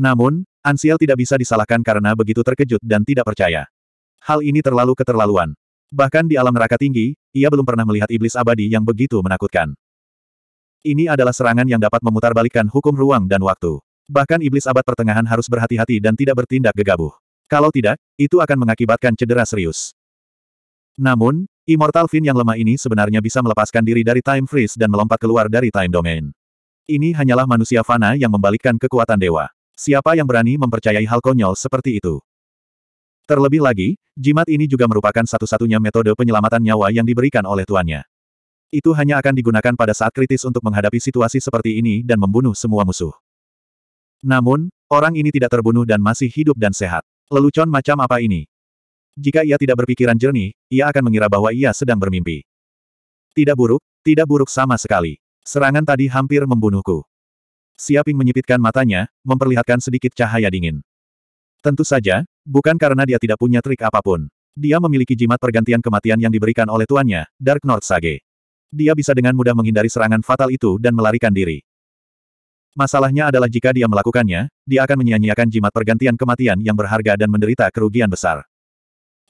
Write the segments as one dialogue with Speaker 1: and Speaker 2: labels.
Speaker 1: Namun, Ansiel tidak bisa disalahkan karena begitu terkejut dan tidak percaya. Hal ini terlalu keterlaluan. Bahkan di alam neraka tinggi, ia belum pernah melihat iblis abadi yang begitu menakutkan. Ini adalah serangan yang dapat memutarbalikkan hukum ruang dan waktu. Bahkan iblis abad pertengahan harus berhati-hati dan tidak bertindak gegabah. Kalau tidak, itu akan mengakibatkan cedera serius. Namun, Immortal Fin yang lemah ini sebenarnya bisa melepaskan diri dari time freeze dan melompat keluar dari time domain. Ini hanyalah manusia fana yang membalikkan kekuatan dewa. Siapa yang berani mempercayai hal konyol seperti itu? Terlebih lagi, jimat ini juga merupakan satu-satunya metode penyelamatan nyawa yang diberikan oleh tuannya. Itu hanya akan digunakan pada saat kritis untuk menghadapi situasi seperti ini dan membunuh semua musuh. Namun, orang ini tidak terbunuh dan masih hidup dan sehat. Lelucon macam apa ini? Jika ia tidak berpikiran jernih, ia akan mengira bahwa ia sedang bermimpi. Tidak buruk, tidak buruk sama sekali. Serangan tadi hampir membunuhku. Siaping menyipitkan matanya, memperlihatkan sedikit cahaya dingin. Tentu saja, bukan karena dia tidak punya trik apapun. Dia memiliki jimat pergantian kematian yang diberikan oleh tuannya, Dark North Sage. Dia bisa dengan mudah menghindari serangan fatal itu dan melarikan diri. Masalahnya adalah jika dia melakukannya, dia akan menyia-nyiakan jimat pergantian kematian yang berharga dan menderita kerugian besar.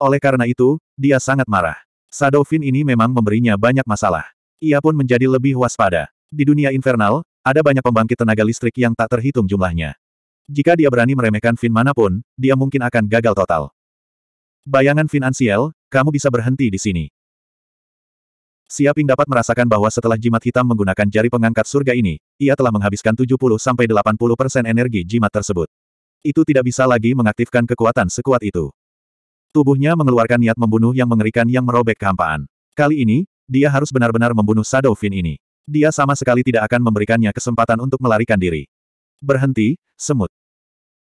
Speaker 1: Oleh karena itu, dia sangat marah. Sadovin ini memang memberinya banyak masalah. Ia pun menjadi lebih waspada. Di dunia infernal, ada banyak pembangkit tenaga listrik yang tak terhitung jumlahnya. Jika dia berani meremehkan Finn manapun, dia mungkin akan gagal total. Bayangan finansial, kamu bisa berhenti di sini. Siaping dapat merasakan bahwa setelah jimat hitam menggunakan jari pengangkat surga ini, ia telah menghabiskan 70-80% energi jimat tersebut. Itu tidak bisa lagi mengaktifkan kekuatan sekuat itu. Tubuhnya mengeluarkan niat membunuh yang mengerikan yang merobek kehampaan. Kali ini, dia harus benar-benar membunuh Shadow Finn ini dia sama sekali tidak akan memberikannya kesempatan untuk melarikan diri. Berhenti, semut.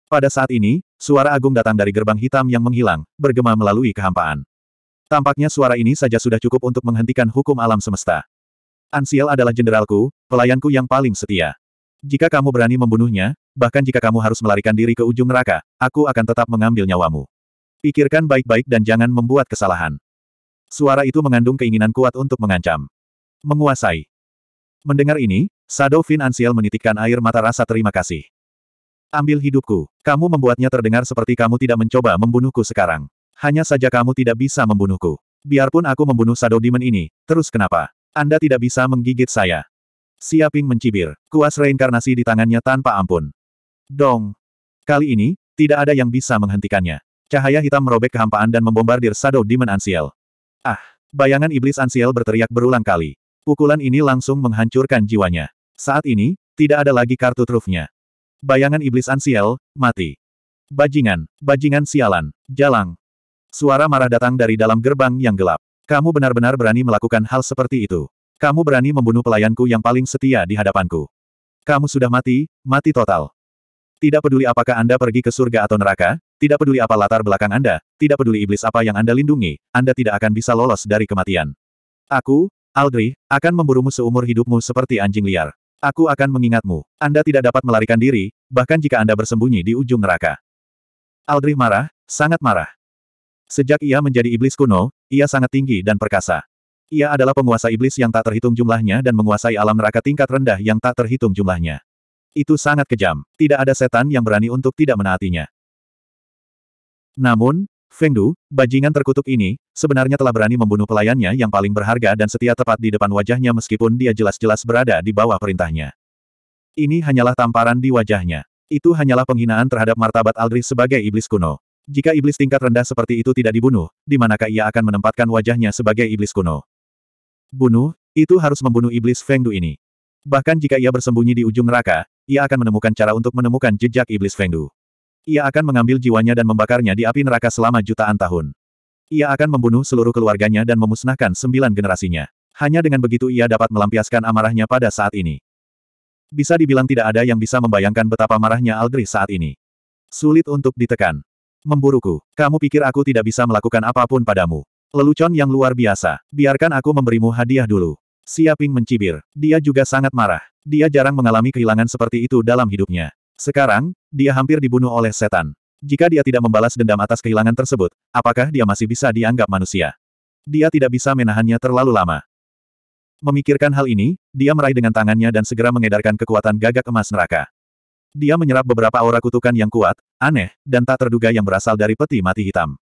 Speaker 1: Pada saat ini, suara agung datang dari gerbang hitam yang menghilang, bergema melalui kehampaan. Tampaknya suara ini saja sudah cukup untuk menghentikan hukum alam semesta. Ansiel adalah jenderalku, pelayanku yang paling setia. Jika kamu berani membunuhnya, bahkan jika kamu harus melarikan diri ke ujung neraka, aku akan tetap mengambil nyawamu. Pikirkan baik-baik dan jangan membuat kesalahan. Suara itu mengandung keinginan kuat untuk mengancam. Menguasai. Mendengar ini, Sadovin Finansial Ansiel menitikkan air mata rasa terima kasih. Ambil hidupku. Kamu membuatnya terdengar seperti kamu tidak mencoba membunuhku sekarang. Hanya saja kamu tidak bisa membunuhku. Biarpun aku membunuh Sado Demon ini, terus kenapa? Anda tidak bisa menggigit saya. Siaping mencibir. Kuas reinkarnasi di tangannya tanpa ampun. Dong. Kali ini, tidak ada yang bisa menghentikannya. Cahaya hitam merobek kehampaan dan membombardir Shadow Demon Ansiel. Ah! Bayangan iblis Ansiel berteriak berulang kali. Pukulan ini langsung menghancurkan jiwanya. Saat ini, tidak ada lagi kartu trufnya. Bayangan iblis Ansiel, mati. Bajingan, bajingan sialan, jalang. Suara marah datang dari dalam gerbang yang gelap. Kamu benar-benar berani melakukan hal seperti itu. Kamu berani membunuh pelayanku yang paling setia di hadapanku. Kamu sudah mati, mati total. Tidak peduli apakah Anda pergi ke surga atau neraka, tidak peduli apa latar belakang Anda, tidak peduli iblis apa yang Anda lindungi, Anda tidak akan bisa lolos dari kematian. Aku, Audrey, akan memburumu seumur hidupmu seperti anjing liar. Aku akan mengingatmu. Anda tidak dapat melarikan diri, bahkan jika Anda bersembunyi di ujung neraka. Audrey marah, sangat marah. Sejak ia menjadi iblis kuno, ia sangat tinggi dan perkasa. Ia adalah penguasa iblis yang tak terhitung jumlahnya dan menguasai alam neraka tingkat rendah yang tak terhitung jumlahnya. Itu sangat kejam. Tidak ada setan yang berani untuk tidak menaatinya. Namun, Feng Du, bajingan terkutuk ini, sebenarnya telah berani membunuh pelayannya yang paling berharga dan setia tepat di depan wajahnya meskipun dia jelas-jelas berada di bawah perintahnya. Ini hanyalah tamparan di wajahnya. Itu hanyalah penghinaan terhadap martabat Aldrich sebagai iblis kuno. Jika iblis tingkat rendah seperti itu tidak dibunuh, di manakah ia akan menempatkan wajahnya sebagai iblis kuno? Bunuh, itu harus membunuh iblis Feng Du ini. Bahkan jika ia bersembunyi di ujung neraka, ia akan menemukan cara untuk menemukan jejak iblis Feng Du. Ia akan mengambil jiwanya dan membakarnya di api neraka selama jutaan tahun. Ia akan membunuh seluruh keluarganya dan memusnahkan sembilan generasinya. Hanya dengan begitu ia dapat melampiaskan amarahnya pada saat ini. Bisa dibilang tidak ada yang bisa membayangkan betapa marahnya Aldrich saat ini. Sulit untuk ditekan. Memburuku. Kamu pikir aku tidak bisa melakukan apapun padamu. Lelucon yang luar biasa. Biarkan aku memberimu hadiah dulu. Siaping mencibir. Dia juga sangat marah. Dia jarang mengalami kehilangan seperti itu dalam hidupnya. Sekarang, dia hampir dibunuh oleh setan. Jika dia tidak membalas dendam atas kehilangan tersebut, apakah dia masih bisa dianggap manusia? Dia tidak bisa menahannya terlalu lama. Memikirkan hal ini, dia meraih dengan tangannya dan segera mengedarkan kekuatan gagak emas neraka. Dia menyerap beberapa aura kutukan yang kuat, aneh, dan tak terduga yang berasal dari peti mati hitam.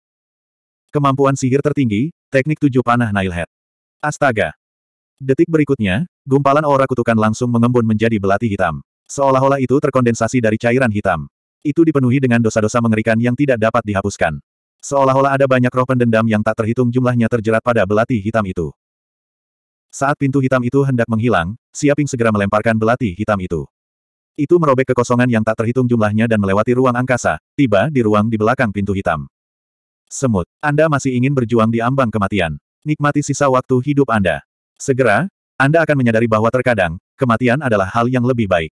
Speaker 1: Kemampuan sihir tertinggi, teknik tujuh panah Nailhead. Astaga! Detik berikutnya, gumpalan aura kutukan langsung mengembun menjadi belati hitam. Seolah-olah itu terkondensasi dari cairan hitam. Itu dipenuhi dengan dosa-dosa mengerikan yang tidak dapat dihapuskan. Seolah-olah ada banyak roh pendendam yang tak terhitung jumlahnya terjerat pada belati hitam itu. Saat pintu hitam itu hendak menghilang, Siaping segera melemparkan belati hitam itu. Itu merobek kekosongan yang tak terhitung jumlahnya dan melewati ruang angkasa, tiba di ruang di belakang pintu hitam. Semut, Anda masih ingin berjuang di ambang kematian. Nikmati sisa waktu hidup Anda. Segera, Anda akan menyadari bahwa terkadang, kematian adalah hal yang lebih baik.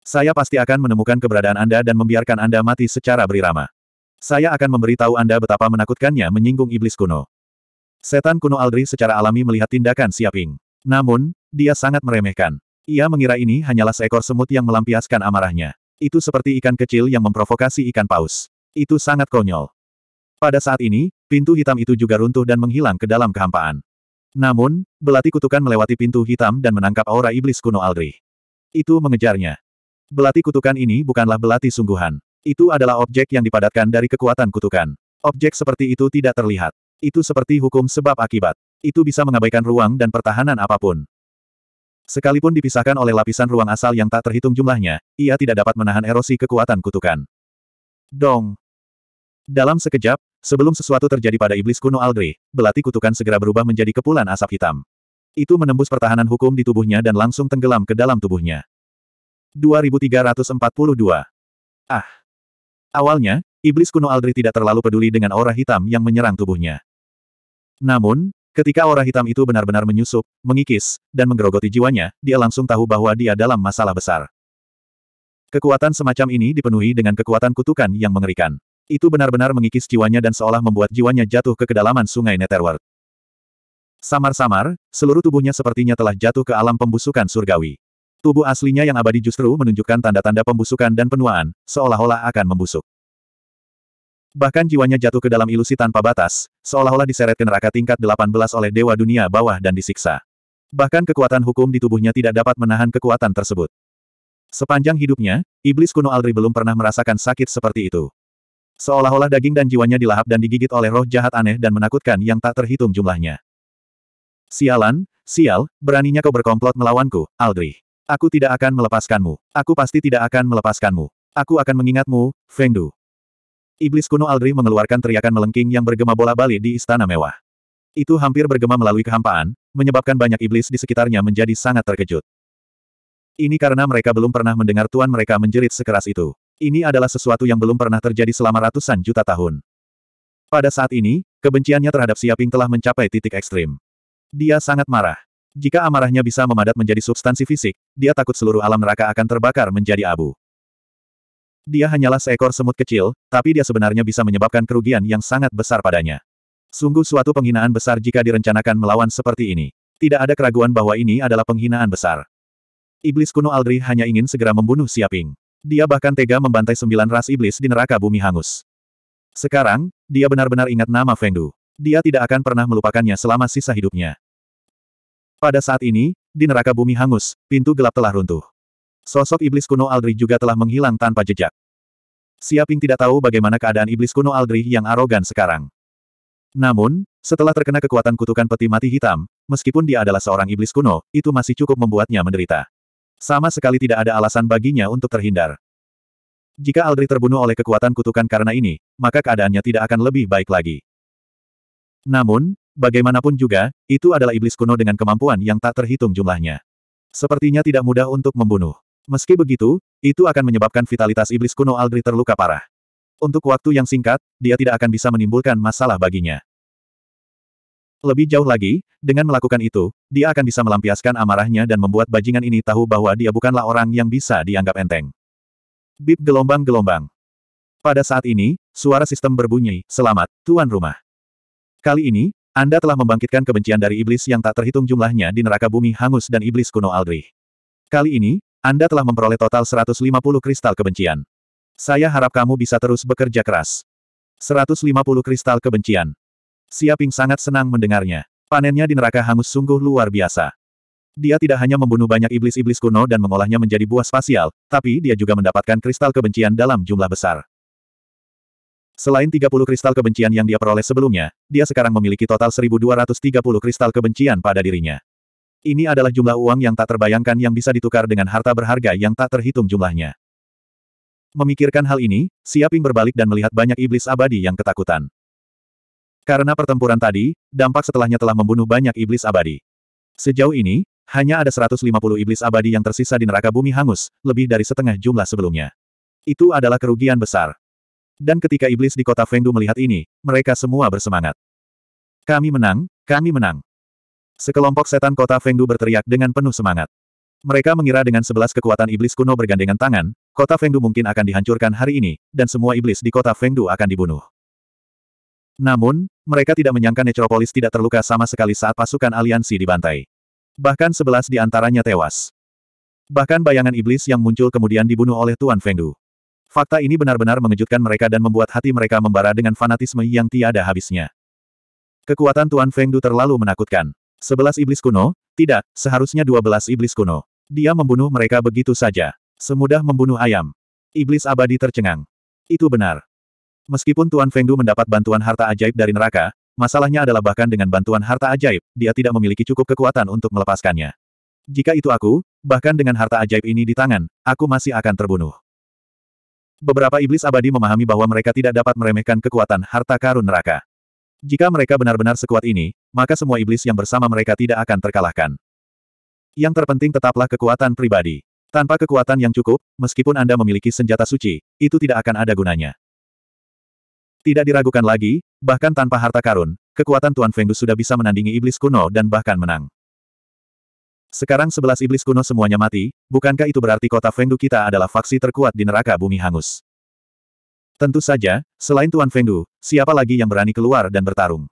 Speaker 1: Saya pasti akan menemukan keberadaan Anda dan membiarkan Anda mati secara berirama. Saya akan memberitahu Anda betapa menakutkannya menyinggung iblis kuno. Setan kuno Aldri secara alami melihat tindakan Siaping. Namun, dia sangat meremehkan. Ia mengira ini hanyalah seekor semut yang melampiaskan amarahnya. Itu seperti ikan kecil yang memprovokasi ikan paus. Itu sangat konyol. Pada saat ini, pintu hitam itu juga runtuh dan menghilang ke dalam kehampaan. Namun, belati kutukan melewati pintu hitam dan menangkap aura iblis kuno Aldri. Itu mengejarnya. Belati kutukan ini bukanlah belati sungguhan. Itu adalah objek yang dipadatkan dari kekuatan kutukan. Objek seperti itu tidak terlihat. Itu seperti hukum sebab akibat. Itu bisa mengabaikan ruang dan pertahanan apapun. Sekalipun dipisahkan oleh lapisan ruang asal yang tak terhitung jumlahnya, ia tidak dapat menahan erosi kekuatan kutukan. Dong. Dalam sekejap, sebelum sesuatu terjadi pada iblis kuno Aldri, belati kutukan segera berubah menjadi kepulan asap hitam. Itu menembus pertahanan hukum di tubuhnya dan langsung tenggelam ke dalam tubuhnya. 2342. Ah! Awalnya, iblis kuno Aldri tidak terlalu peduli dengan aura hitam yang menyerang tubuhnya. Namun, ketika aura hitam itu benar-benar menyusup, mengikis, dan menggerogoti jiwanya, dia langsung tahu bahwa dia dalam masalah besar. Kekuatan semacam ini dipenuhi dengan kekuatan kutukan yang mengerikan. Itu benar-benar mengikis jiwanya dan seolah membuat jiwanya jatuh ke kedalaman sungai Netherworld. Samar-samar, seluruh tubuhnya sepertinya telah jatuh ke alam pembusukan surgawi. Tubuh aslinya yang abadi justru menunjukkan tanda-tanda pembusukan dan penuaan, seolah-olah akan membusuk. Bahkan jiwanya jatuh ke dalam ilusi tanpa batas, seolah-olah diseret ke neraka tingkat 18 oleh Dewa Dunia Bawah dan disiksa. Bahkan kekuatan hukum di tubuhnya tidak dapat menahan kekuatan tersebut. Sepanjang hidupnya, iblis kuno Aldri belum pernah merasakan sakit seperti itu. Seolah-olah daging dan jiwanya dilahap dan digigit oleh roh jahat aneh dan menakutkan yang tak terhitung jumlahnya. Sialan, sial, beraninya kau berkomplot melawanku, Aldri. Aku tidak akan melepaskanmu. Aku pasti tidak akan melepaskanmu. Aku akan mengingatmu, Feng Du. Iblis kuno Aldri mengeluarkan teriakan melengking yang bergema bola balik di istana mewah. Itu hampir bergema melalui kehampaan, menyebabkan banyak iblis di sekitarnya menjadi sangat terkejut. Ini karena mereka belum pernah mendengar tuan mereka menjerit sekeras itu. Ini adalah sesuatu yang belum pernah terjadi selama ratusan juta tahun. Pada saat ini, kebenciannya terhadap Siaping telah mencapai titik ekstrim. Dia sangat marah. Jika amarahnya bisa memadat menjadi substansi fisik, dia takut seluruh alam neraka akan terbakar menjadi abu. Dia hanyalah seekor semut kecil, tapi dia sebenarnya bisa menyebabkan kerugian yang sangat besar padanya. Sungguh suatu penghinaan besar jika direncanakan melawan seperti ini. Tidak ada keraguan bahwa ini adalah penghinaan besar. Iblis kuno Aldri hanya ingin segera membunuh Siaping. Dia bahkan tega membantai sembilan ras iblis di neraka bumi hangus. Sekarang, dia benar-benar ingat nama Fengdu. Dia tidak akan pernah melupakannya selama sisa hidupnya. Pada saat ini, di neraka bumi hangus, pintu gelap telah runtuh. Sosok iblis kuno Aldri juga telah menghilang tanpa jejak. Siaping tidak tahu bagaimana keadaan iblis kuno Aldri yang arogan sekarang. Namun, setelah terkena kekuatan kutukan peti mati hitam, meskipun dia adalah seorang iblis kuno, itu masih cukup membuatnya menderita. Sama sekali tidak ada alasan baginya untuk terhindar. Jika Aldri terbunuh oleh kekuatan kutukan karena ini, maka keadaannya tidak akan lebih baik lagi. Namun, Bagaimanapun juga, itu adalah iblis kuno dengan kemampuan yang tak terhitung jumlahnya. Sepertinya tidak mudah untuk membunuh. Meski begitu, itu akan menyebabkan vitalitas iblis kuno Aldri terluka parah. Untuk waktu yang singkat, dia tidak akan bisa menimbulkan masalah baginya. Lebih jauh lagi, dengan melakukan itu, dia akan bisa melampiaskan amarahnya dan membuat bajingan ini tahu bahwa dia bukanlah orang yang bisa dianggap enteng. Bip gelombang-gelombang. Pada saat ini, suara sistem berbunyi, selamat, tuan rumah. Kali ini, anda telah membangkitkan kebencian dari iblis yang tak terhitung jumlahnya di neraka bumi hangus dan iblis kuno Aldrich. Kali ini, Anda telah memperoleh total 150 kristal kebencian. Saya harap kamu bisa terus bekerja keras. 150 kristal kebencian. Siaping sangat senang mendengarnya. Panennya di neraka hangus sungguh luar biasa. Dia tidak hanya membunuh banyak iblis-iblis kuno dan mengolahnya menjadi buah spasial, tapi dia juga mendapatkan kristal kebencian dalam jumlah besar. Selain 30 kristal kebencian yang dia peroleh sebelumnya, dia sekarang memiliki total 1230 kristal kebencian pada dirinya. Ini adalah jumlah uang yang tak terbayangkan yang bisa ditukar dengan harta berharga yang tak terhitung jumlahnya. Memikirkan hal ini, Siaping berbalik dan melihat banyak iblis abadi yang ketakutan. Karena pertempuran tadi, dampak setelahnya telah membunuh banyak iblis abadi. Sejauh ini, hanya ada 150 iblis abadi yang tersisa di neraka bumi hangus, lebih dari setengah jumlah sebelumnya. Itu adalah kerugian besar. Dan ketika iblis di kota Fengdu melihat ini, mereka semua bersemangat. Kami menang, kami menang. Sekelompok setan kota Fengdu berteriak dengan penuh semangat. Mereka mengira dengan sebelas kekuatan iblis kuno bergandengan tangan, kota Fengdu mungkin akan dihancurkan hari ini, dan semua iblis di kota Fengdu akan dibunuh. Namun, mereka tidak menyangka Necropolis tidak terluka sama sekali saat pasukan aliansi dibantai. Bahkan sebelas di antaranya tewas. Bahkan bayangan iblis yang muncul kemudian dibunuh oleh Tuan Fengdu. Fakta ini benar-benar mengejutkan mereka dan membuat hati mereka membara dengan fanatisme yang tiada habisnya. Kekuatan Tuan Feng Du terlalu menakutkan. Sebelas iblis kuno? Tidak, seharusnya dua belas iblis kuno. Dia membunuh mereka begitu saja. Semudah membunuh ayam. Iblis abadi tercengang. Itu benar. Meskipun Tuan Feng Du mendapat bantuan harta ajaib dari neraka, masalahnya adalah bahkan dengan bantuan harta ajaib, dia tidak memiliki cukup kekuatan untuk melepaskannya. Jika itu aku, bahkan dengan harta ajaib ini di tangan, aku masih akan terbunuh. Beberapa iblis abadi memahami bahwa mereka tidak dapat meremehkan kekuatan harta karun neraka. Jika mereka benar-benar sekuat ini, maka semua iblis yang bersama mereka tidak akan terkalahkan. Yang terpenting tetaplah kekuatan pribadi. Tanpa kekuatan yang cukup, meskipun Anda memiliki senjata suci, itu tidak akan ada gunanya. Tidak diragukan lagi, bahkan tanpa harta karun, kekuatan Tuan Fengdu sudah bisa menandingi iblis kuno dan bahkan menang. Sekarang sebelas iblis kuno semuanya mati, bukankah itu berarti kota Fengdu kita adalah faksi terkuat di neraka bumi hangus? Tentu saja, selain Tuan Fengdu, siapa lagi yang berani keluar dan bertarung?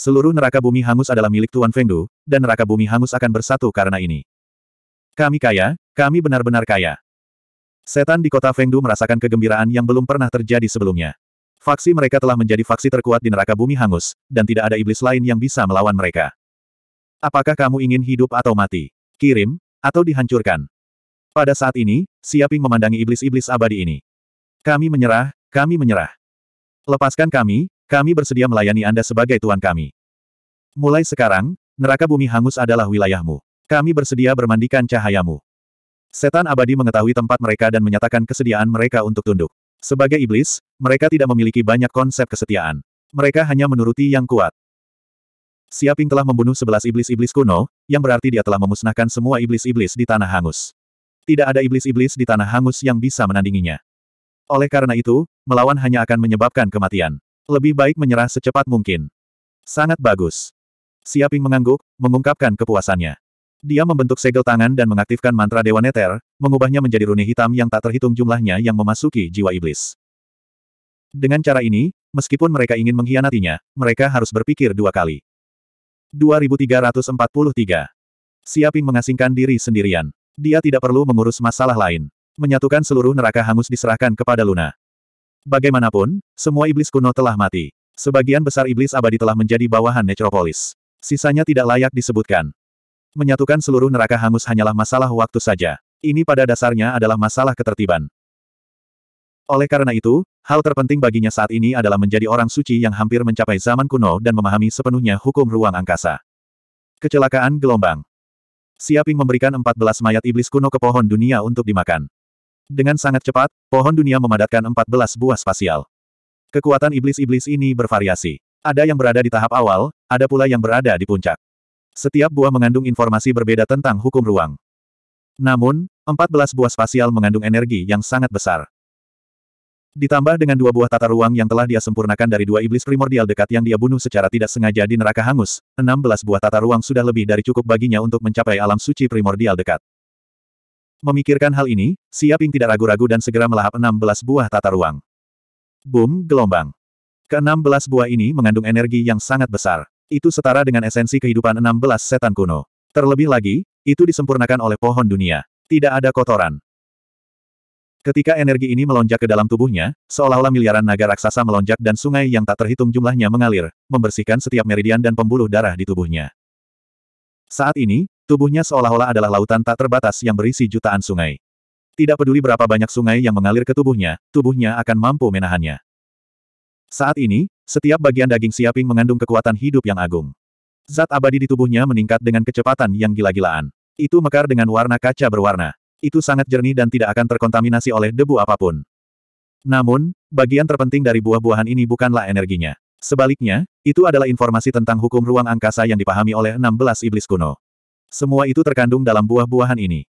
Speaker 1: Seluruh neraka bumi hangus adalah milik Tuan Fengdu, dan neraka bumi hangus akan bersatu karena ini. Kami kaya, kami benar-benar kaya. Setan di kota Fengdu merasakan kegembiraan yang belum pernah terjadi sebelumnya. Faksi mereka telah menjadi faksi terkuat di neraka bumi hangus, dan tidak ada iblis lain yang bisa melawan mereka. Apakah kamu ingin hidup atau mati? Kirim, atau dihancurkan? Pada saat ini, Siaping memandangi iblis-iblis abadi ini. Kami menyerah, kami menyerah. Lepaskan kami, kami bersedia melayani Anda sebagai tuan kami. Mulai sekarang, neraka bumi hangus adalah wilayahmu. Kami bersedia bermandikan cahayamu. Setan abadi mengetahui tempat mereka dan menyatakan kesediaan mereka untuk tunduk. Sebagai iblis, mereka tidak memiliki banyak konsep kesetiaan. Mereka hanya menuruti yang kuat. Siaping telah membunuh sebelas iblis-iblis kuno, yang berarti dia telah memusnahkan semua iblis-iblis di Tanah Hangus. Tidak ada iblis-iblis di Tanah Hangus yang bisa menandinginya. Oleh karena itu, melawan hanya akan menyebabkan kematian. Lebih baik menyerah secepat mungkin. Sangat bagus. Siaping mengangguk, mengungkapkan kepuasannya. Dia membentuk segel tangan dan mengaktifkan mantra Dewa Neter, mengubahnya menjadi rune hitam yang tak terhitung jumlahnya yang memasuki jiwa iblis. Dengan cara ini, meskipun mereka ingin mengkhianatinya, mereka harus berpikir dua kali. 2343. Siaping mengasingkan diri sendirian. Dia tidak perlu mengurus masalah lain. Menyatukan seluruh neraka hangus diserahkan kepada Luna. Bagaimanapun, semua iblis kuno telah mati. Sebagian besar iblis abadi telah menjadi bawahan Necropolis. Sisanya tidak layak disebutkan. Menyatukan seluruh neraka hangus hanyalah masalah waktu saja. Ini pada dasarnya adalah masalah ketertiban. Oleh karena itu, Hal terpenting baginya saat ini adalah menjadi orang suci yang hampir mencapai zaman kuno dan memahami sepenuhnya hukum ruang angkasa. Kecelakaan gelombang. Siaping memberikan 14 mayat iblis kuno ke pohon dunia untuk dimakan. Dengan sangat cepat, pohon dunia memadatkan 14 buah spasial. Kekuatan iblis-iblis ini bervariasi. Ada yang berada di tahap awal, ada pula yang berada di puncak. Setiap buah mengandung informasi berbeda tentang hukum ruang. Namun, 14 buah spasial mengandung energi yang sangat besar. Ditambah dengan dua buah tata ruang yang telah dia sempurnakan dari dua iblis primordial dekat yang dia bunuh secara tidak sengaja di neraka hangus, 16 buah tata ruang sudah lebih dari cukup baginya untuk mencapai alam suci primordial dekat. Memikirkan hal ini, Siaping tidak ragu-ragu dan segera melahap 16 buah tata ruang. Boom, gelombang. ke belas buah ini mengandung energi yang sangat besar. Itu setara dengan esensi kehidupan 16 setan kuno. Terlebih lagi, itu disempurnakan oleh pohon dunia. Tidak ada kotoran. Ketika energi ini melonjak ke dalam tubuhnya, seolah-olah miliaran naga raksasa melonjak dan sungai yang tak terhitung jumlahnya mengalir, membersihkan setiap meridian dan pembuluh darah di tubuhnya. Saat ini, tubuhnya seolah-olah adalah lautan tak terbatas yang berisi jutaan sungai. Tidak peduli berapa banyak sungai yang mengalir ke tubuhnya, tubuhnya akan mampu menahannya. Saat ini, setiap bagian daging siaping mengandung kekuatan hidup yang agung. Zat abadi di tubuhnya meningkat dengan kecepatan yang gila-gilaan. Itu mekar dengan warna kaca berwarna itu sangat jernih dan tidak akan terkontaminasi oleh debu apapun. Namun, bagian terpenting dari buah-buahan ini bukanlah energinya. Sebaliknya, itu adalah informasi tentang hukum ruang angkasa yang dipahami oleh 16 iblis kuno. Semua itu terkandung dalam buah-buahan ini.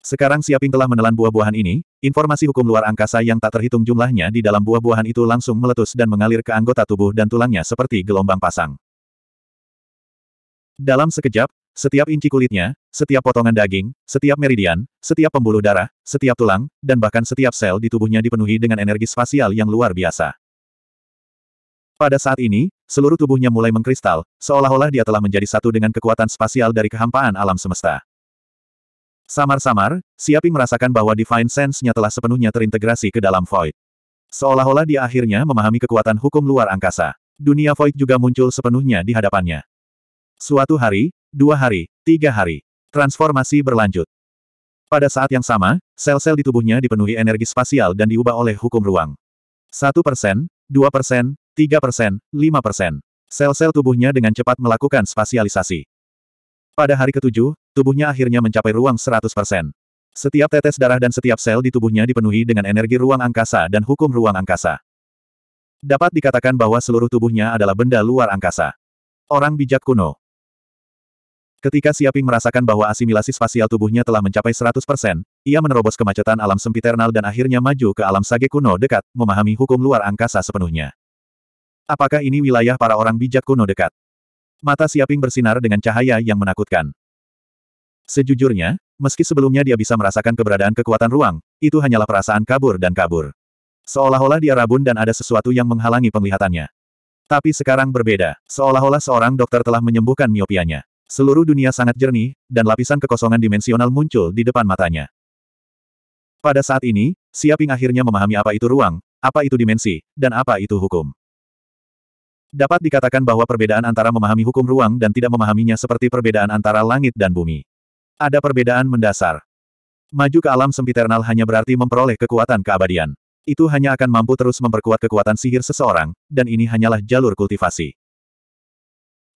Speaker 1: Sekarang Siaping telah menelan buah-buahan ini, informasi hukum luar angkasa yang tak terhitung jumlahnya di dalam buah-buahan itu langsung meletus dan mengalir ke anggota tubuh dan tulangnya seperti gelombang pasang. Dalam sekejap, setiap inci kulitnya, setiap potongan daging, setiap meridian, setiap pembuluh darah, setiap tulang, dan bahkan setiap sel di tubuhnya dipenuhi dengan energi spasial yang luar biasa. Pada saat ini, seluruh tubuhnya mulai mengkristal, seolah-olah dia telah menjadi satu dengan kekuatan spasial dari kehampaan alam semesta. Samar-samar, Siaping merasakan bahwa Divine Sense-nya telah sepenuhnya terintegrasi ke dalam Void. Seolah-olah dia akhirnya memahami kekuatan hukum luar angkasa. Dunia Void juga muncul sepenuhnya di hadapannya. Suatu hari, dua hari, tiga hari. Transformasi berlanjut. Pada saat yang sama, sel-sel di tubuhnya dipenuhi energi spasial dan diubah oleh hukum ruang. 1 persen, 2 persen, 3 persen, 5 persen. Sel-sel tubuhnya dengan cepat melakukan spasialisasi. Pada hari ketujuh, tubuhnya akhirnya mencapai ruang 100 persen. Setiap tetes darah dan setiap sel di tubuhnya dipenuhi dengan energi ruang angkasa dan hukum ruang angkasa. Dapat dikatakan bahwa seluruh tubuhnya adalah benda luar angkasa. Orang bijak kuno. Ketika Siaping merasakan bahwa asimilasi spasial tubuhnya telah mencapai 100%, ia menerobos kemacetan alam sempiternal dan akhirnya maju ke alam sage kuno dekat, memahami hukum luar angkasa sepenuhnya. Apakah ini wilayah para orang bijak kuno dekat? Mata Siaping bersinar dengan cahaya yang menakutkan. Sejujurnya, meski sebelumnya dia bisa merasakan keberadaan kekuatan ruang, itu hanyalah perasaan kabur dan kabur. Seolah-olah dia rabun dan ada sesuatu yang menghalangi penglihatannya. Tapi sekarang berbeda, seolah-olah seorang dokter telah menyembuhkan miopianya. Seluruh dunia sangat jernih, dan lapisan kekosongan dimensional muncul di depan matanya. Pada saat ini, Siaping akhirnya memahami apa itu ruang, apa itu dimensi, dan apa itu hukum. Dapat dikatakan bahwa perbedaan antara memahami hukum ruang dan tidak memahaminya seperti perbedaan antara langit dan bumi. Ada perbedaan mendasar. Maju ke alam sempiternal hanya berarti memperoleh kekuatan keabadian. Itu hanya akan mampu terus memperkuat kekuatan sihir seseorang, dan ini hanyalah jalur kultivasi.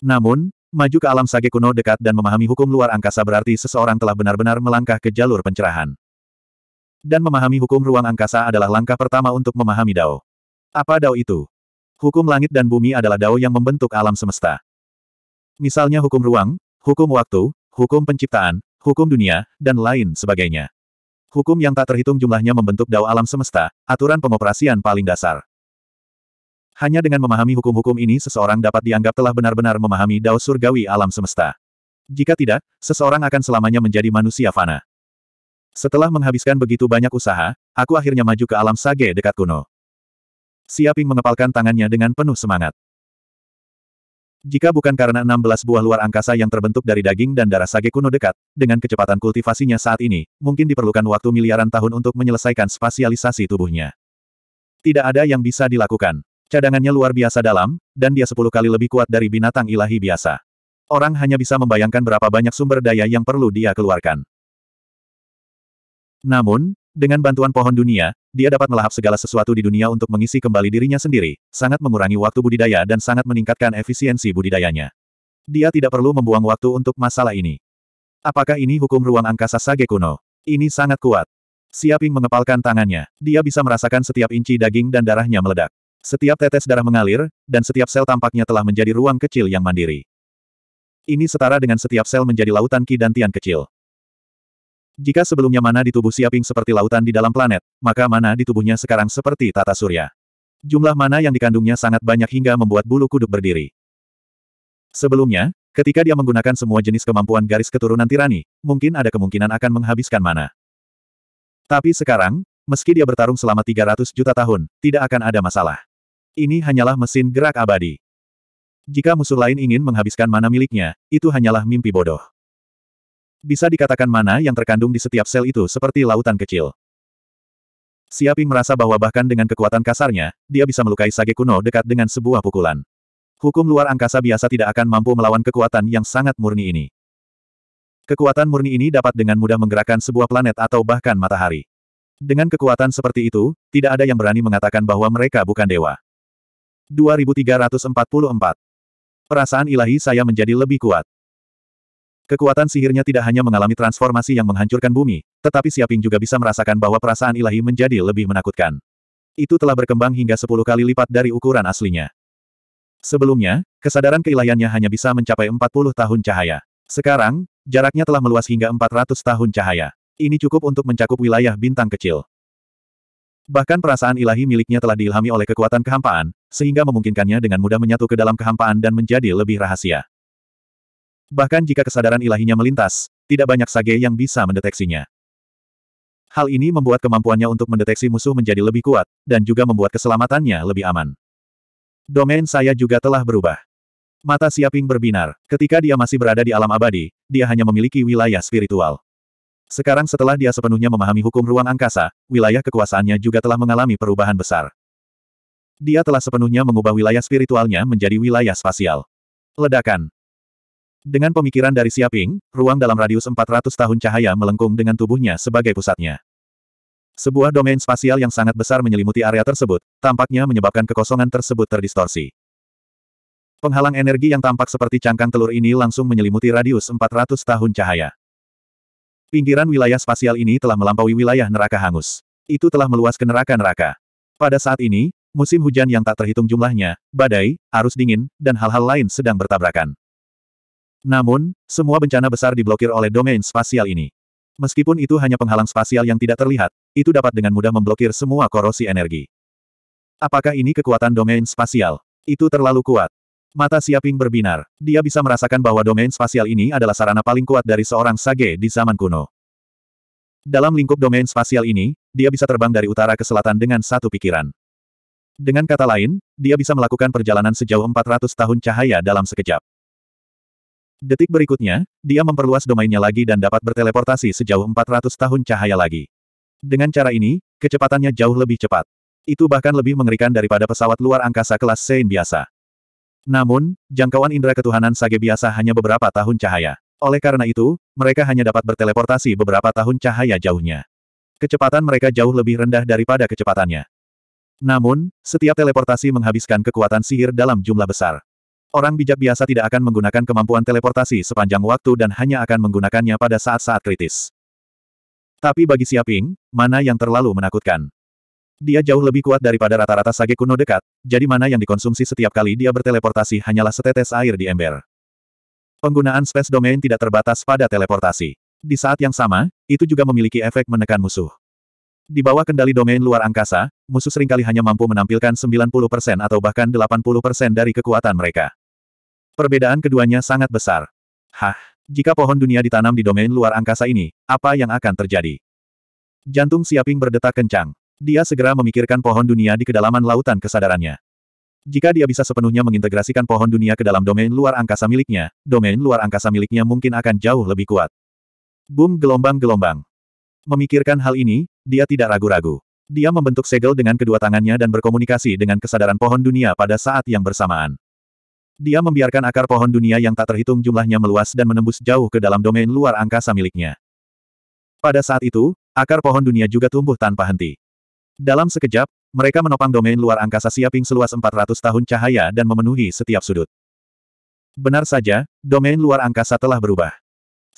Speaker 1: Namun, Maju ke alam sage kuno dekat dan memahami hukum luar angkasa berarti seseorang telah benar-benar melangkah ke jalur pencerahan. Dan memahami hukum ruang angkasa adalah langkah pertama untuk memahami Dao. Apa Dao itu? Hukum langit dan bumi adalah Dao yang membentuk alam semesta. Misalnya hukum ruang, hukum waktu, hukum penciptaan, hukum dunia, dan lain sebagainya. Hukum yang tak terhitung jumlahnya membentuk Dao alam semesta, aturan pengoperasian paling dasar. Hanya dengan memahami hukum-hukum ini seseorang dapat dianggap telah benar-benar memahami dao surgawi alam semesta. Jika tidak, seseorang akan selamanya menjadi manusia fana. Setelah menghabiskan begitu banyak usaha, aku akhirnya maju ke alam sage dekat kuno. Siaping mengepalkan tangannya dengan penuh semangat. Jika bukan karena 16 buah luar angkasa yang terbentuk dari daging dan darah sage kuno dekat, dengan kecepatan kultivasinya saat ini, mungkin diperlukan waktu miliaran tahun untuk menyelesaikan spasialisasi tubuhnya. Tidak ada yang bisa dilakukan. Cadangannya luar biasa dalam, dan dia sepuluh kali lebih kuat dari binatang ilahi biasa. Orang hanya bisa membayangkan berapa banyak sumber daya yang perlu dia keluarkan. Namun, dengan bantuan pohon dunia, dia dapat melahap segala sesuatu di dunia untuk mengisi kembali dirinya sendiri, sangat mengurangi waktu budidaya dan sangat meningkatkan efisiensi budidayanya. Dia tidak perlu membuang waktu untuk masalah ini. Apakah ini hukum ruang angkasa Sage kuno? Ini sangat kuat. Siaping mengepalkan tangannya. Dia bisa merasakan setiap inci daging dan darahnya meledak. Setiap tetes darah mengalir, dan setiap sel tampaknya telah menjadi ruang kecil yang mandiri. Ini setara dengan setiap sel menjadi lautan Ki dan Tian kecil. Jika sebelumnya mana di tubuh Siaping seperti lautan di dalam planet, maka mana di tubuhnya sekarang seperti tata surya. Jumlah mana yang dikandungnya sangat banyak hingga membuat bulu kuduk berdiri. Sebelumnya, ketika dia menggunakan semua jenis kemampuan garis keturunan tirani, mungkin ada kemungkinan akan menghabiskan mana. Tapi sekarang, meski dia bertarung selama 300 juta tahun, tidak akan ada masalah. Ini hanyalah mesin gerak abadi. Jika musuh lain ingin menghabiskan mana miliknya, itu hanyalah mimpi bodoh. Bisa dikatakan mana yang terkandung di setiap sel itu seperti lautan kecil. Siaping merasa bahwa bahkan dengan kekuatan kasarnya, dia bisa melukai Sage kuno dekat dengan sebuah pukulan. Hukum luar angkasa biasa tidak akan mampu melawan kekuatan yang sangat murni ini. Kekuatan murni ini dapat dengan mudah menggerakkan sebuah planet atau bahkan matahari. Dengan kekuatan seperti itu, tidak ada yang berani mengatakan bahwa mereka bukan dewa. 2344. Perasaan ilahi saya menjadi lebih kuat. Kekuatan sihirnya tidak hanya mengalami transformasi yang menghancurkan bumi, tetapi Siaping juga bisa merasakan bahwa perasaan ilahi menjadi lebih menakutkan. Itu telah berkembang hingga 10 kali lipat dari ukuran aslinya. Sebelumnya, kesadaran keilahiannya hanya bisa mencapai 40 tahun cahaya. Sekarang, jaraknya telah meluas hingga 400 tahun cahaya. Ini cukup untuk mencakup wilayah bintang kecil. Bahkan perasaan ilahi miliknya telah diilhami oleh kekuatan kehampaan, sehingga memungkinkannya dengan mudah menyatu ke dalam kehampaan dan menjadi lebih rahasia. Bahkan jika kesadaran ilahinya melintas, tidak banyak sage yang bisa mendeteksinya. Hal ini membuat kemampuannya untuk mendeteksi musuh menjadi lebih kuat, dan juga membuat keselamatannya lebih aman. Domain saya juga telah berubah. Mata Siaping berbinar. Ketika dia masih berada di alam abadi, dia hanya memiliki wilayah spiritual. Sekarang setelah dia sepenuhnya memahami hukum ruang angkasa, wilayah kekuasaannya juga telah mengalami perubahan besar. Dia telah sepenuhnya mengubah wilayah spiritualnya menjadi wilayah spasial. Ledakan. Dengan pemikiran dari Siaping, ruang dalam radius 400 tahun cahaya melengkung dengan tubuhnya sebagai pusatnya. Sebuah domain spasial yang sangat besar menyelimuti area tersebut, tampaknya menyebabkan kekosongan tersebut terdistorsi. Penghalang energi yang tampak seperti cangkang telur ini langsung menyelimuti radius 400 tahun cahaya. Pinggiran wilayah spasial ini telah melampaui wilayah neraka hangus. Itu telah meluas ke neraka-neraka. Pada saat ini, musim hujan yang tak terhitung jumlahnya, badai, arus dingin, dan hal-hal lain sedang bertabrakan. Namun, semua bencana besar diblokir oleh domain spasial ini. Meskipun itu hanya penghalang spasial yang tidak terlihat, itu dapat dengan mudah memblokir semua korosi energi. Apakah ini kekuatan domain spasial? Itu terlalu kuat. Mata Siaping berbinar. Dia bisa merasakan bahwa domain spasial ini adalah sarana paling kuat dari seorang sage di zaman kuno. Dalam lingkup domain spasial ini, dia bisa terbang dari utara ke selatan dengan satu pikiran. Dengan kata lain, dia bisa melakukan perjalanan sejauh 400 tahun cahaya dalam sekejap. Detik berikutnya, dia memperluas domainnya lagi dan dapat berteleportasi sejauh 400 tahun cahaya lagi. Dengan cara ini, kecepatannya jauh lebih cepat. Itu bahkan lebih mengerikan daripada pesawat luar angkasa kelas Sein biasa. Namun, jangkauan indera ketuhanan Sage biasa hanya beberapa tahun cahaya. Oleh karena itu, mereka hanya dapat berteleportasi beberapa tahun cahaya jauhnya. Kecepatan mereka jauh lebih rendah daripada kecepatannya. Namun, setiap teleportasi menghabiskan kekuatan sihir dalam jumlah besar. Orang bijak biasa tidak akan menggunakan kemampuan teleportasi sepanjang waktu dan hanya akan menggunakannya pada saat-saat kritis. Tapi bagi Siaping, mana yang terlalu menakutkan? Dia jauh lebih kuat daripada rata-rata sage kuno dekat, jadi mana yang dikonsumsi setiap kali dia berteleportasi hanyalah setetes air di ember. Penggunaan space domain tidak terbatas pada teleportasi. Di saat yang sama, itu juga memiliki efek menekan musuh. Di bawah kendali domain luar angkasa, musuh seringkali hanya mampu menampilkan 90% atau bahkan 80% dari kekuatan mereka. Perbedaan keduanya sangat besar. Hah, jika pohon dunia ditanam di domain luar angkasa ini, apa yang akan terjadi? Jantung Siaping berdetak kencang. Dia segera memikirkan pohon dunia di kedalaman lautan kesadarannya. Jika dia bisa sepenuhnya mengintegrasikan pohon dunia ke dalam domain luar angkasa miliknya, domain luar angkasa miliknya mungkin akan jauh lebih kuat. Boom gelombang-gelombang. Memikirkan hal ini, dia tidak ragu-ragu. Dia membentuk segel dengan kedua tangannya dan berkomunikasi dengan kesadaran pohon dunia pada saat yang bersamaan. Dia membiarkan akar pohon dunia yang tak terhitung jumlahnya meluas dan menembus jauh ke dalam domain luar angkasa miliknya. Pada saat itu, akar pohon dunia juga tumbuh tanpa henti. Dalam sekejap, mereka menopang domain luar angkasa Siaping seluas 400 tahun cahaya dan memenuhi setiap sudut. Benar saja, domain luar angkasa telah berubah.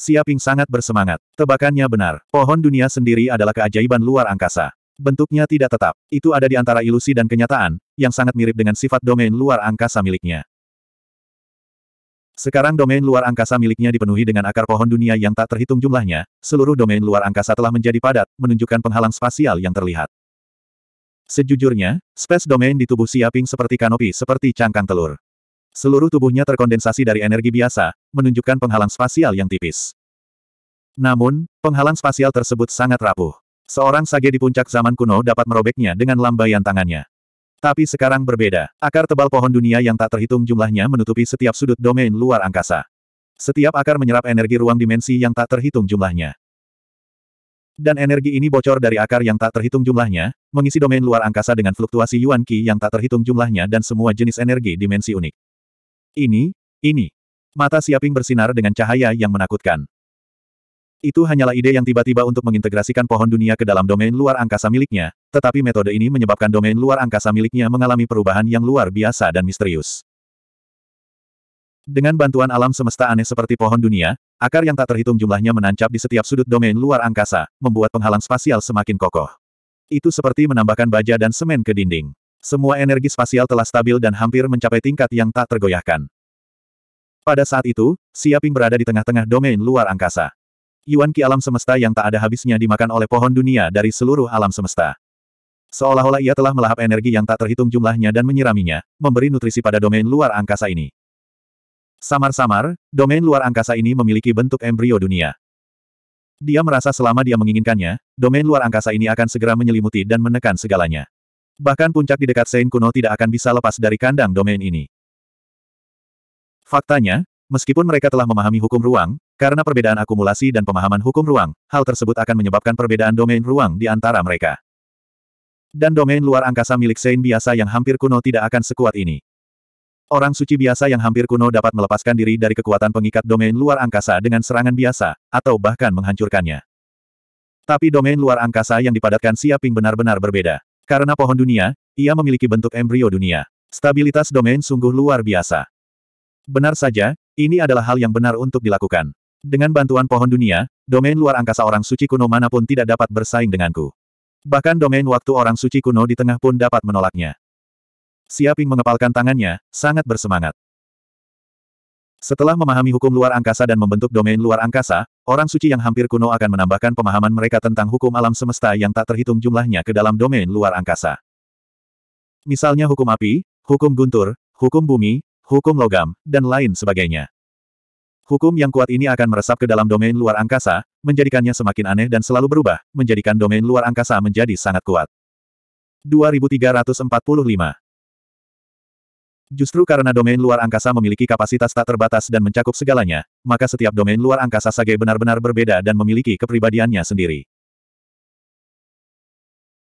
Speaker 1: Siaping sangat bersemangat. Tebakannya benar. Pohon dunia sendiri adalah keajaiban luar angkasa. Bentuknya tidak tetap. Itu ada di antara ilusi dan kenyataan, yang sangat mirip dengan sifat domain luar angkasa miliknya. Sekarang domain luar angkasa miliknya dipenuhi dengan akar pohon dunia yang tak terhitung jumlahnya, seluruh domain luar angkasa telah menjadi padat, menunjukkan penghalang spasial yang terlihat. Sejujurnya, space domain di tubuh Siaping seperti kanopi seperti cangkang telur. Seluruh tubuhnya terkondensasi dari energi biasa, menunjukkan penghalang spasial yang tipis. Namun, penghalang spasial tersebut sangat rapuh. Seorang sage di puncak zaman kuno dapat merobeknya dengan lambaian tangannya. Tapi sekarang berbeda. Akar tebal pohon dunia yang tak terhitung jumlahnya menutupi setiap sudut domain luar angkasa. Setiap akar menyerap energi ruang dimensi yang tak terhitung jumlahnya. Dan energi ini bocor dari akar yang tak terhitung jumlahnya, mengisi domain luar angkasa dengan fluktuasi Yuan Qi yang tak terhitung jumlahnya dan semua jenis energi dimensi unik. Ini, ini. Mata Siaping bersinar dengan cahaya yang menakutkan. Itu hanyalah ide yang tiba-tiba untuk mengintegrasikan pohon dunia ke dalam domain luar angkasa miliknya, tetapi metode ini menyebabkan domain luar angkasa miliknya mengalami perubahan yang luar biasa dan misterius. Dengan bantuan alam semesta aneh seperti pohon dunia, akar yang tak terhitung jumlahnya menancap di setiap sudut domain luar angkasa, membuat penghalang spasial semakin kokoh. Itu seperti menambahkan baja dan semen ke dinding. Semua energi spasial telah stabil dan hampir mencapai tingkat yang tak tergoyahkan. Pada saat itu, Siaping berada di tengah-tengah domain luar angkasa. Yuan Ki alam semesta yang tak ada habisnya dimakan oleh pohon dunia dari seluruh alam semesta. Seolah-olah ia telah melahap energi yang tak terhitung jumlahnya dan menyiraminya, memberi nutrisi pada domain luar angkasa ini. Samar-samar, domain luar angkasa ini memiliki bentuk embrio dunia. Dia merasa selama dia menginginkannya, domain luar angkasa ini akan segera menyelimuti dan menekan segalanya. Bahkan puncak di dekat Sein kuno tidak akan bisa lepas dari kandang domain ini. Faktanya, meskipun mereka telah memahami hukum ruang, karena perbedaan akumulasi dan pemahaman hukum ruang, hal tersebut akan menyebabkan perbedaan domain ruang di antara mereka. Dan domain luar angkasa milik Sein biasa yang hampir kuno tidak akan sekuat ini. Orang suci biasa yang hampir kuno dapat melepaskan diri dari kekuatan pengikat domain luar angkasa dengan serangan biasa, atau bahkan menghancurkannya. Tapi domain luar angkasa yang dipadatkan Siaping benar-benar berbeda. Karena pohon dunia, ia memiliki bentuk embrio dunia. Stabilitas domain sungguh luar biasa. Benar saja, ini adalah hal yang benar untuk dilakukan. Dengan bantuan pohon dunia, domain luar angkasa orang suci kuno manapun tidak dapat bersaing denganku. Bahkan domain waktu orang suci kuno di tengah pun dapat menolaknya. Siaping mengepalkan tangannya, sangat bersemangat. Setelah memahami hukum luar angkasa dan membentuk domain luar angkasa, orang suci yang hampir kuno akan menambahkan pemahaman mereka tentang hukum alam semesta yang tak terhitung jumlahnya ke dalam domain luar angkasa. Misalnya hukum api, hukum guntur, hukum bumi, hukum logam, dan lain sebagainya. Hukum yang kuat ini akan meresap ke dalam domain luar angkasa, menjadikannya semakin aneh dan selalu berubah, menjadikan domain luar angkasa menjadi sangat kuat. 2345 Justru karena domain luar angkasa memiliki kapasitas tak terbatas dan mencakup segalanya, maka setiap domain luar angkasa Sage benar-benar berbeda dan memiliki kepribadiannya sendiri.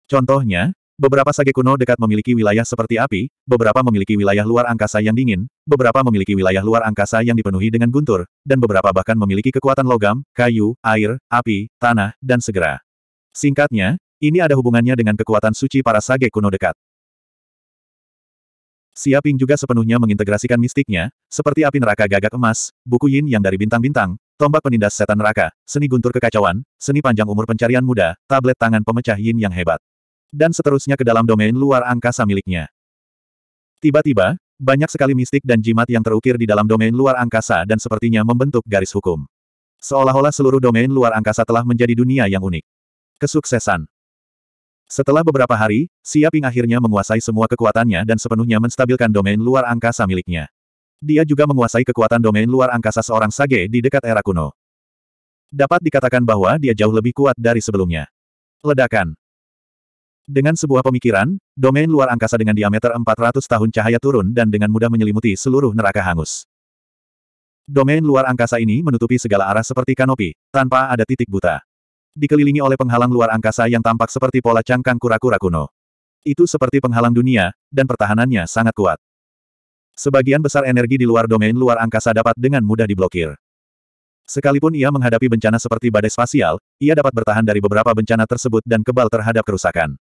Speaker 1: Contohnya, beberapa Sage kuno dekat memiliki wilayah seperti api, beberapa memiliki wilayah luar angkasa yang dingin, beberapa memiliki wilayah luar angkasa yang dipenuhi dengan guntur, dan beberapa bahkan memiliki kekuatan logam, kayu, air, api, tanah, dan segera. Singkatnya, ini ada hubungannya dengan kekuatan suci para Sage kuno dekat. Siaping juga sepenuhnya mengintegrasikan mistiknya, seperti api neraka gagak emas, buku yin yang dari bintang-bintang, tombak penindas setan neraka, seni guntur kekacauan, seni panjang umur pencarian muda, tablet tangan pemecah yin yang hebat. Dan seterusnya ke dalam domain luar angkasa miliknya. Tiba-tiba, banyak sekali mistik dan jimat yang terukir di dalam domain luar angkasa dan sepertinya membentuk garis hukum. Seolah-olah seluruh domain luar angkasa telah menjadi dunia yang unik. Kesuksesan setelah beberapa hari, Siaping akhirnya menguasai semua kekuatannya dan sepenuhnya menstabilkan domain luar angkasa miliknya. Dia juga menguasai kekuatan domain luar angkasa seorang sage di dekat era kuno. Dapat dikatakan bahwa dia jauh lebih kuat dari sebelumnya. Ledakan. Dengan sebuah pemikiran, domain luar angkasa dengan diameter 400 tahun cahaya turun dan dengan mudah menyelimuti seluruh neraka hangus. Domain luar angkasa ini menutupi segala arah seperti kanopi, tanpa ada titik buta dikelilingi oleh penghalang luar angkasa yang tampak seperti pola cangkang kura-kura kuno. Itu seperti penghalang dunia, dan pertahanannya sangat kuat. Sebagian besar energi di luar domain luar angkasa dapat dengan mudah diblokir. Sekalipun ia menghadapi bencana seperti badai spasial, ia dapat bertahan dari beberapa bencana tersebut dan kebal terhadap kerusakan.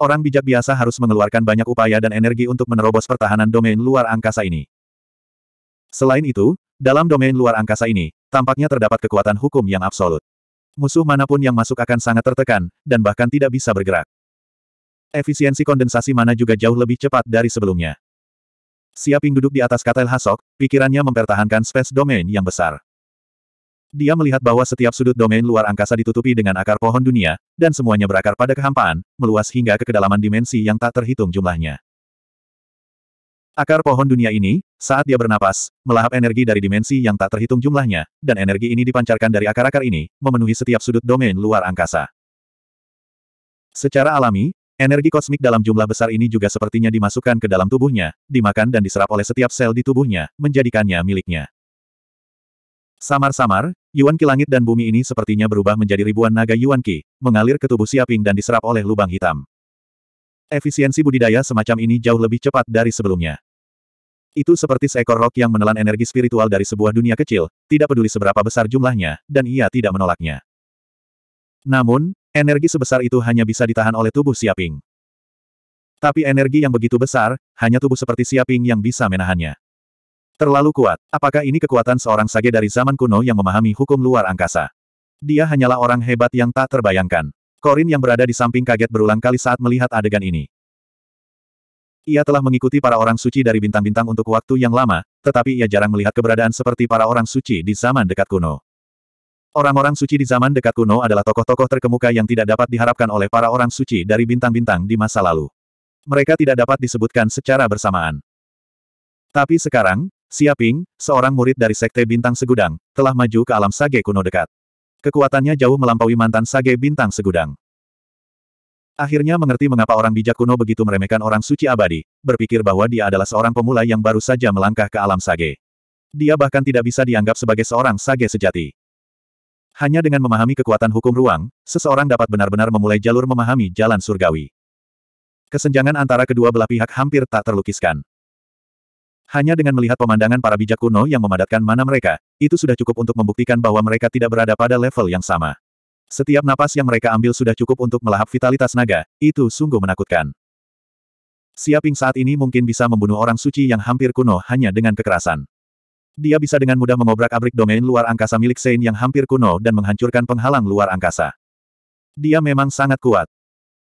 Speaker 1: Orang bijak biasa harus mengeluarkan banyak upaya dan energi untuk menerobos pertahanan domain luar angkasa ini. Selain itu, dalam domain luar angkasa ini, tampaknya terdapat kekuatan hukum yang absolut. Musuh manapun yang masuk akan sangat tertekan, dan bahkan tidak bisa bergerak. Efisiensi kondensasi mana juga jauh lebih cepat dari sebelumnya. Siaping duduk di atas katel Hasok, pikirannya mempertahankan space domain yang besar. Dia melihat bahwa setiap sudut domain luar angkasa ditutupi dengan akar pohon dunia, dan semuanya berakar pada kehampaan, meluas hingga ke kedalaman dimensi yang tak terhitung jumlahnya. Akar pohon dunia ini, saat dia bernapas, melahap energi dari dimensi yang tak terhitung jumlahnya, dan energi ini dipancarkan dari akar-akar ini, memenuhi setiap sudut domain luar angkasa. Secara alami, energi kosmik dalam jumlah besar ini juga sepertinya dimasukkan ke dalam tubuhnya, dimakan dan diserap oleh setiap sel di tubuhnya, menjadikannya miliknya. Samar-samar, Yuan Ki langit dan bumi ini sepertinya berubah menjadi ribuan naga Yuan Ki, mengalir ke tubuh Siaping dan diserap oleh lubang hitam. Efisiensi budidaya semacam ini jauh lebih cepat dari sebelumnya. Itu seperti seekor rok yang menelan energi spiritual dari sebuah dunia kecil, tidak peduli seberapa besar jumlahnya, dan ia tidak menolaknya. Namun, energi sebesar itu hanya bisa ditahan oleh tubuh Siaping. Tapi energi yang begitu besar, hanya tubuh seperti Siaping yang bisa menahannya. Terlalu kuat. Apakah ini kekuatan seorang sage dari zaman kuno yang memahami hukum luar angkasa? Dia hanyalah orang hebat yang tak terbayangkan. Korin yang berada di samping kaget berulang kali saat melihat adegan ini. Ia telah mengikuti para orang suci dari bintang-bintang untuk waktu yang lama, tetapi ia jarang melihat keberadaan seperti para orang suci di zaman dekat kuno. Orang-orang suci di zaman dekat kuno adalah tokoh-tokoh terkemuka yang tidak dapat diharapkan oleh para orang suci dari bintang-bintang di masa lalu. Mereka tidak dapat disebutkan secara bersamaan. Tapi sekarang, Siaping, seorang murid dari Sekte Bintang Segudang, telah maju ke alam Sage kuno dekat. Kekuatannya jauh melampaui mantan Sage Bintang Segudang. Akhirnya mengerti mengapa orang bijak kuno begitu meremehkan orang suci abadi, berpikir bahwa dia adalah seorang pemula yang baru saja melangkah ke alam sage. Dia bahkan tidak bisa dianggap sebagai seorang sage sejati. Hanya dengan memahami kekuatan hukum ruang, seseorang dapat benar-benar memulai jalur memahami jalan surgawi. Kesenjangan antara kedua belah pihak hampir tak terlukiskan. Hanya dengan melihat pemandangan para bijak kuno yang memadatkan mana mereka, itu sudah cukup untuk membuktikan bahwa mereka tidak berada pada level yang sama. Setiap napas yang mereka ambil sudah cukup untuk melahap vitalitas naga, itu sungguh menakutkan. Siaping saat ini mungkin bisa membunuh orang suci yang hampir kuno hanya dengan kekerasan. Dia bisa dengan mudah mengobrak-abrik domain luar angkasa milik Sein yang hampir kuno dan menghancurkan penghalang luar angkasa. Dia memang sangat kuat.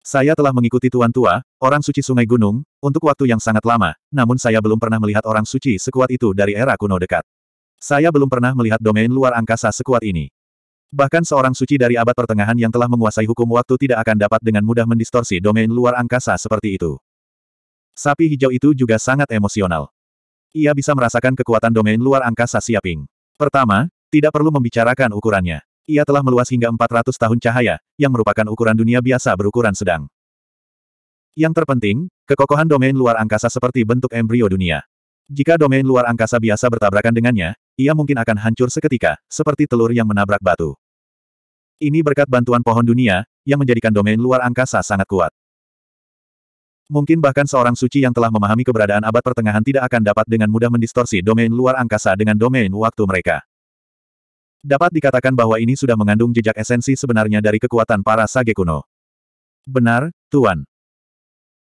Speaker 1: Saya telah mengikuti Tuan Tua, orang suci Sungai Gunung, untuk waktu yang sangat lama, namun saya belum pernah melihat orang suci sekuat itu dari era kuno dekat. Saya belum pernah melihat domain luar angkasa sekuat ini. Bahkan seorang suci dari abad pertengahan yang telah menguasai hukum waktu tidak akan dapat dengan mudah mendistorsi domain luar angkasa seperti itu. Sapi hijau itu juga sangat emosional. Ia bisa merasakan kekuatan domain luar angkasa Siaping. Pertama, tidak perlu membicarakan ukurannya. Ia telah meluas hingga 400 tahun cahaya, yang merupakan ukuran dunia biasa berukuran sedang. Yang terpenting, kekokohan domain luar angkasa seperti bentuk embrio dunia. Jika domain luar angkasa biasa bertabrakan dengannya, ia mungkin akan hancur seketika, seperti telur yang menabrak batu. Ini berkat bantuan pohon dunia, yang menjadikan domain luar angkasa sangat kuat. Mungkin bahkan seorang suci yang telah memahami keberadaan abad pertengahan tidak akan dapat dengan mudah mendistorsi domain luar angkasa dengan domain waktu mereka. Dapat dikatakan bahwa ini sudah mengandung jejak esensi sebenarnya dari kekuatan para sage kuno. Benar, Tuan.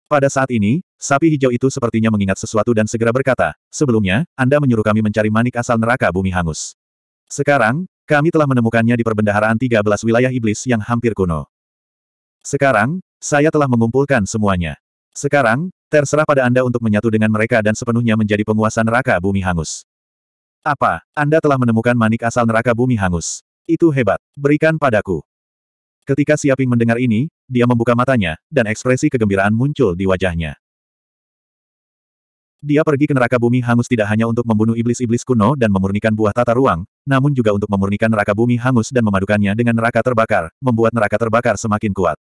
Speaker 1: Pada saat ini, sapi hijau itu sepertinya mengingat sesuatu dan segera berkata, sebelumnya, Anda menyuruh kami mencari manik asal neraka bumi hangus. Sekarang, kami telah menemukannya di perbendaharaan 13 wilayah iblis yang hampir kuno. Sekarang, saya telah mengumpulkan semuanya. Sekarang, terserah pada Anda untuk menyatu dengan mereka dan sepenuhnya menjadi penguasa neraka bumi hangus. Apa, Anda telah menemukan manik asal neraka bumi hangus? Itu hebat. Berikan padaku. Ketika Siaping mendengar ini, dia membuka matanya, dan ekspresi kegembiraan muncul di wajahnya. Dia pergi ke neraka bumi hangus tidak hanya untuk membunuh iblis-iblis kuno dan memurnikan buah tata ruang, namun juga untuk memurnikan neraka bumi hangus dan memadukannya dengan neraka terbakar, membuat neraka terbakar semakin kuat.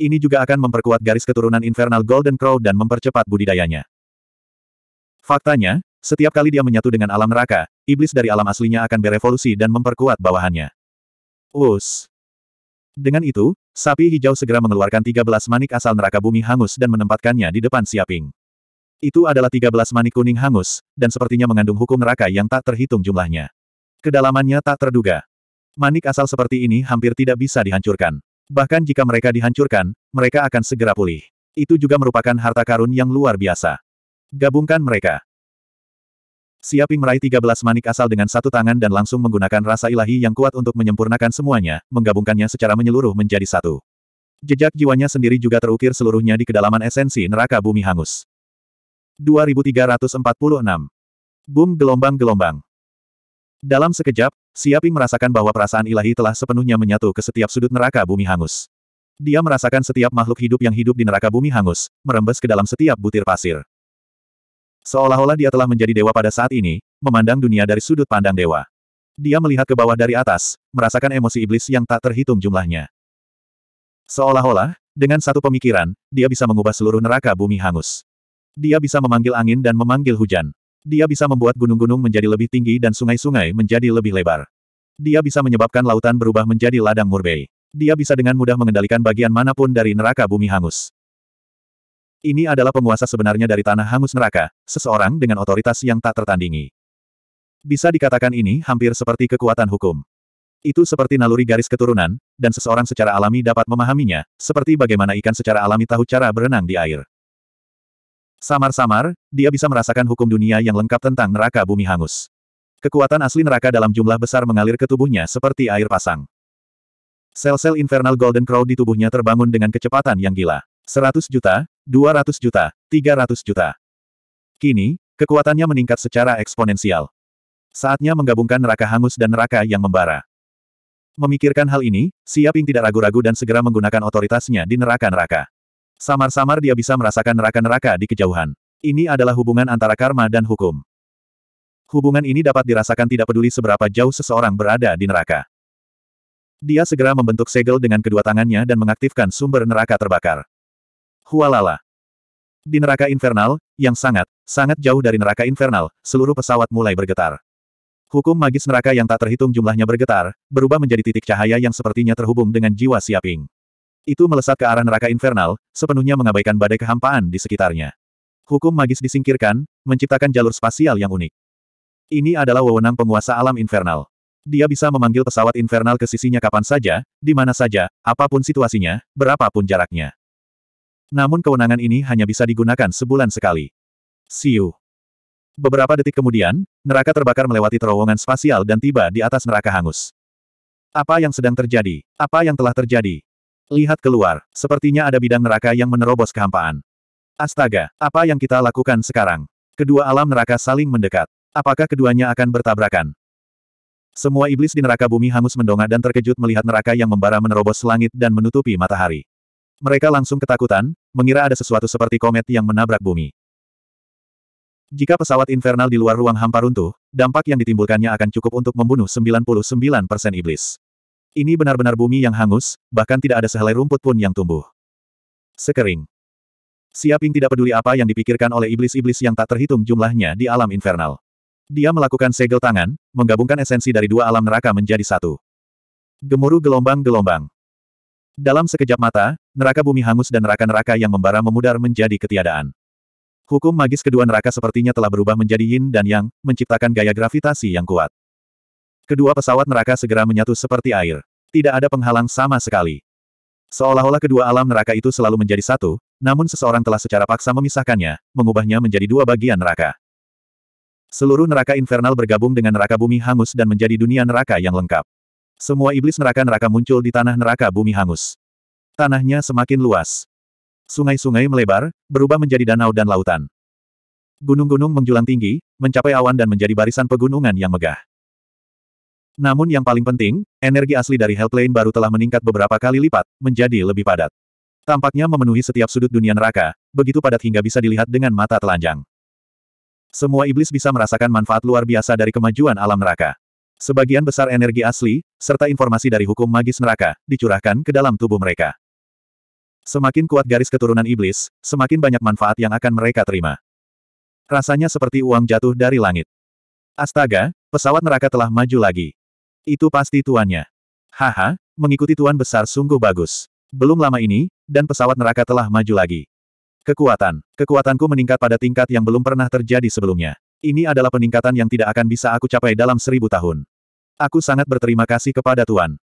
Speaker 1: Ini juga akan memperkuat garis keturunan Infernal Golden Crow dan mempercepat budidayanya. Faktanya, setiap kali dia menyatu dengan alam neraka, iblis dari alam aslinya akan berevolusi dan memperkuat bawahannya. Us. Dengan itu, sapi hijau segera mengeluarkan 13 manik asal neraka bumi hangus dan menempatkannya di depan Siaping. Itu adalah 13 manik kuning hangus, dan sepertinya mengandung hukum neraka yang tak terhitung jumlahnya. Kedalamannya tak terduga. Manik asal seperti ini hampir tidak bisa dihancurkan. Bahkan jika mereka dihancurkan, mereka akan segera pulih. Itu juga merupakan harta karun yang luar biasa. Gabungkan mereka. Siaping meraih 13 manik asal dengan satu tangan dan langsung menggunakan rasa ilahi yang kuat untuk menyempurnakan semuanya, menggabungkannya secara menyeluruh menjadi satu. Jejak jiwanya sendiri juga terukir seluruhnya di kedalaman esensi neraka bumi hangus. 2346 Boom gelombang-gelombang dalam sekejap, Siaping merasakan bahwa perasaan ilahi telah sepenuhnya menyatu ke setiap sudut neraka bumi hangus. Dia merasakan setiap makhluk hidup yang hidup di neraka bumi hangus, merembes ke dalam setiap butir pasir. Seolah-olah dia telah menjadi dewa pada saat ini, memandang dunia dari sudut pandang dewa. Dia melihat ke bawah dari atas, merasakan emosi iblis yang tak terhitung jumlahnya. Seolah-olah, dengan satu pemikiran, dia bisa mengubah seluruh neraka bumi hangus. Dia bisa memanggil angin dan memanggil hujan. Dia bisa membuat gunung-gunung menjadi lebih tinggi dan sungai-sungai menjadi lebih lebar. Dia bisa menyebabkan lautan berubah menjadi ladang murbei. Dia bisa dengan mudah mengendalikan bagian manapun dari neraka bumi hangus. Ini adalah penguasa sebenarnya dari tanah hangus neraka, seseorang dengan otoritas yang tak tertandingi. Bisa dikatakan ini hampir seperti kekuatan hukum. Itu seperti naluri garis keturunan, dan seseorang secara alami dapat memahaminya, seperti bagaimana ikan secara alami tahu cara berenang di air. Samar-samar, dia bisa merasakan hukum dunia yang lengkap tentang neraka bumi hangus. Kekuatan asli neraka dalam jumlah besar mengalir ke tubuhnya seperti air pasang. Sel-sel infernal Golden Crow di tubuhnya terbangun dengan kecepatan yang gila. 100 juta, 200 juta, 300 juta. Kini, kekuatannya meningkat secara eksponensial. Saatnya menggabungkan neraka hangus dan neraka yang membara. Memikirkan hal ini, Siaping tidak ragu-ragu dan segera menggunakan otoritasnya di neraka-neraka. Samar-samar dia bisa merasakan neraka-neraka di kejauhan. Ini adalah hubungan antara karma dan hukum. Hubungan ini dapat dirasakan tidak peduli seberapa jauh seseorang berada di neraka. Dia segera membentuk segel dengan kedua tangannya dan mengaktifkan sumber neraka terbakar. Hualala. Di neraka infernal, yang sangat, sangat jauh dari neraka infernal, seluruh pesawat mulai bergetar. Hukum magis neraka yang tak terhitung jumlahnya bergetar, berubah menjadi titik cahaya yang sepertinya terhubung dengan jiwa Siaping. Itu melesat ke arah neraka infernal, sepenuhnya mengabaikan badai kehampaan di sekitarnya. Hukum magis disingkirkan, menciptakan jalur spasial yang unik. Ini adalah wewenang penguasa alam infernal. Dia bisa memanggil pesawat infernal ke sisinya kapan saja, di mana saja, apapun situasinya, berapapun jaraknya. Namun kewenangan ini hanya bisa digunakan sebulan sekali. Siu. Beberapa detik kemudian, neraka terbakar melewati terowongan spasial dan tiba di atas neraka hangus. Apa yang sedang terjadi? Apa yang telah terjadi? Lihat keluar, sepertinya ada bidang neraka yang menerobos kehampaan. Astaga, apa yang kita lakukan sekarang? Kedua alam neraka saling mendekat. Apakah keduanya akan bertabrakan? Semua iblis di neraka bumi hangus mendongak dan terkejut melihat neraka yang membara menerobos langit dan menutupi matahari. Mereka langsung ketakutan, mengira ada sesuatu seperti komet yang menabrak bumi. Jika pesawat infernal di luar ruang hampa runtuh, dampak yang ditimbulkannya akan cukup untuk membunuh 99% iblis. Ini benar-benar bumi yang hangus, bahkan tidak ada sehelai rumput pun yang tumbuh. Sekering. Siaping tidak peduli apa yang dipikirkan oleh iblis-iblis yang tak terhitung jumlahnya di alam infernal. Dia melakukan segel tangan, menggabungkan esensi dari dua alam neraka menjadi satu. Gemuruh gelombang-gelombang. Dalam sekejap mata, neraka bumi hangus dan neraka-neraka yang membara memudar menjadi ketiadaan. Hukum magis kedua neraka sepertinya telah berubah menjadi yin dan yang, menciptakan gaya gravitasi yang kuat. Kedua pesawat neraka segera menyatu seperti air. Tidak ada penghalang sama sekali. Seolah-olah kedua alam neraka itu selalu menjadi satu, namun seseorang telah secara paksa memisahkannya, mengubahnya menjadi dua bagian neraka. Seluruh neraka infernal bergabung dengan neraka bumi hangus dan menjadi dunia neraka yang lengkap. Semua iblis neraka-neraka muncul di tanah neraka bumi hangus. Tanahnya semakin luas. Sungai-sungai melebar, berubah menjadi danau dan lautan. Gunung-gunung menjulang tinggi, mencapai awan dan menjadi barisan pegunungan yang megah. Namun yang paling penting, energi asli dari Hellplane baru telah meningkat beberapa kali lipat, menjadi lebih padat. Tampaknya memenuhi setiap sudut dunia neraka, begitu padat hingga bisa dilihat dengan mata telanjang. Semua iblis bisa merasakan manfaat luar biasa dari kemajuan alam neraka. Sebagian besar energi asli, serta informasi dari hukum magis neraka, dicurahkan ke dalam tubuh mereka. Semakin kuat garis keturunan iblis, semakin banyak manfaat yang akan mereka terima. Rasanya seperti uang jatuh dari langit. Astaga, pesawat neraka telah maju lagi. Itu pasti tuannya. Haha, mengikuti tuan besar sungguh bagus. Belum lama ini, dan pesawat neraka telah maju lagi. Kekuatan. Kekuatanku meningkat pada tingkat yang belum pernah terjadi sebelumnya. Ini adalah peningkatan yang tidak akan bisa aku capai dalam seribu tahun. Aku sangat berterima kasih kepada Tuan.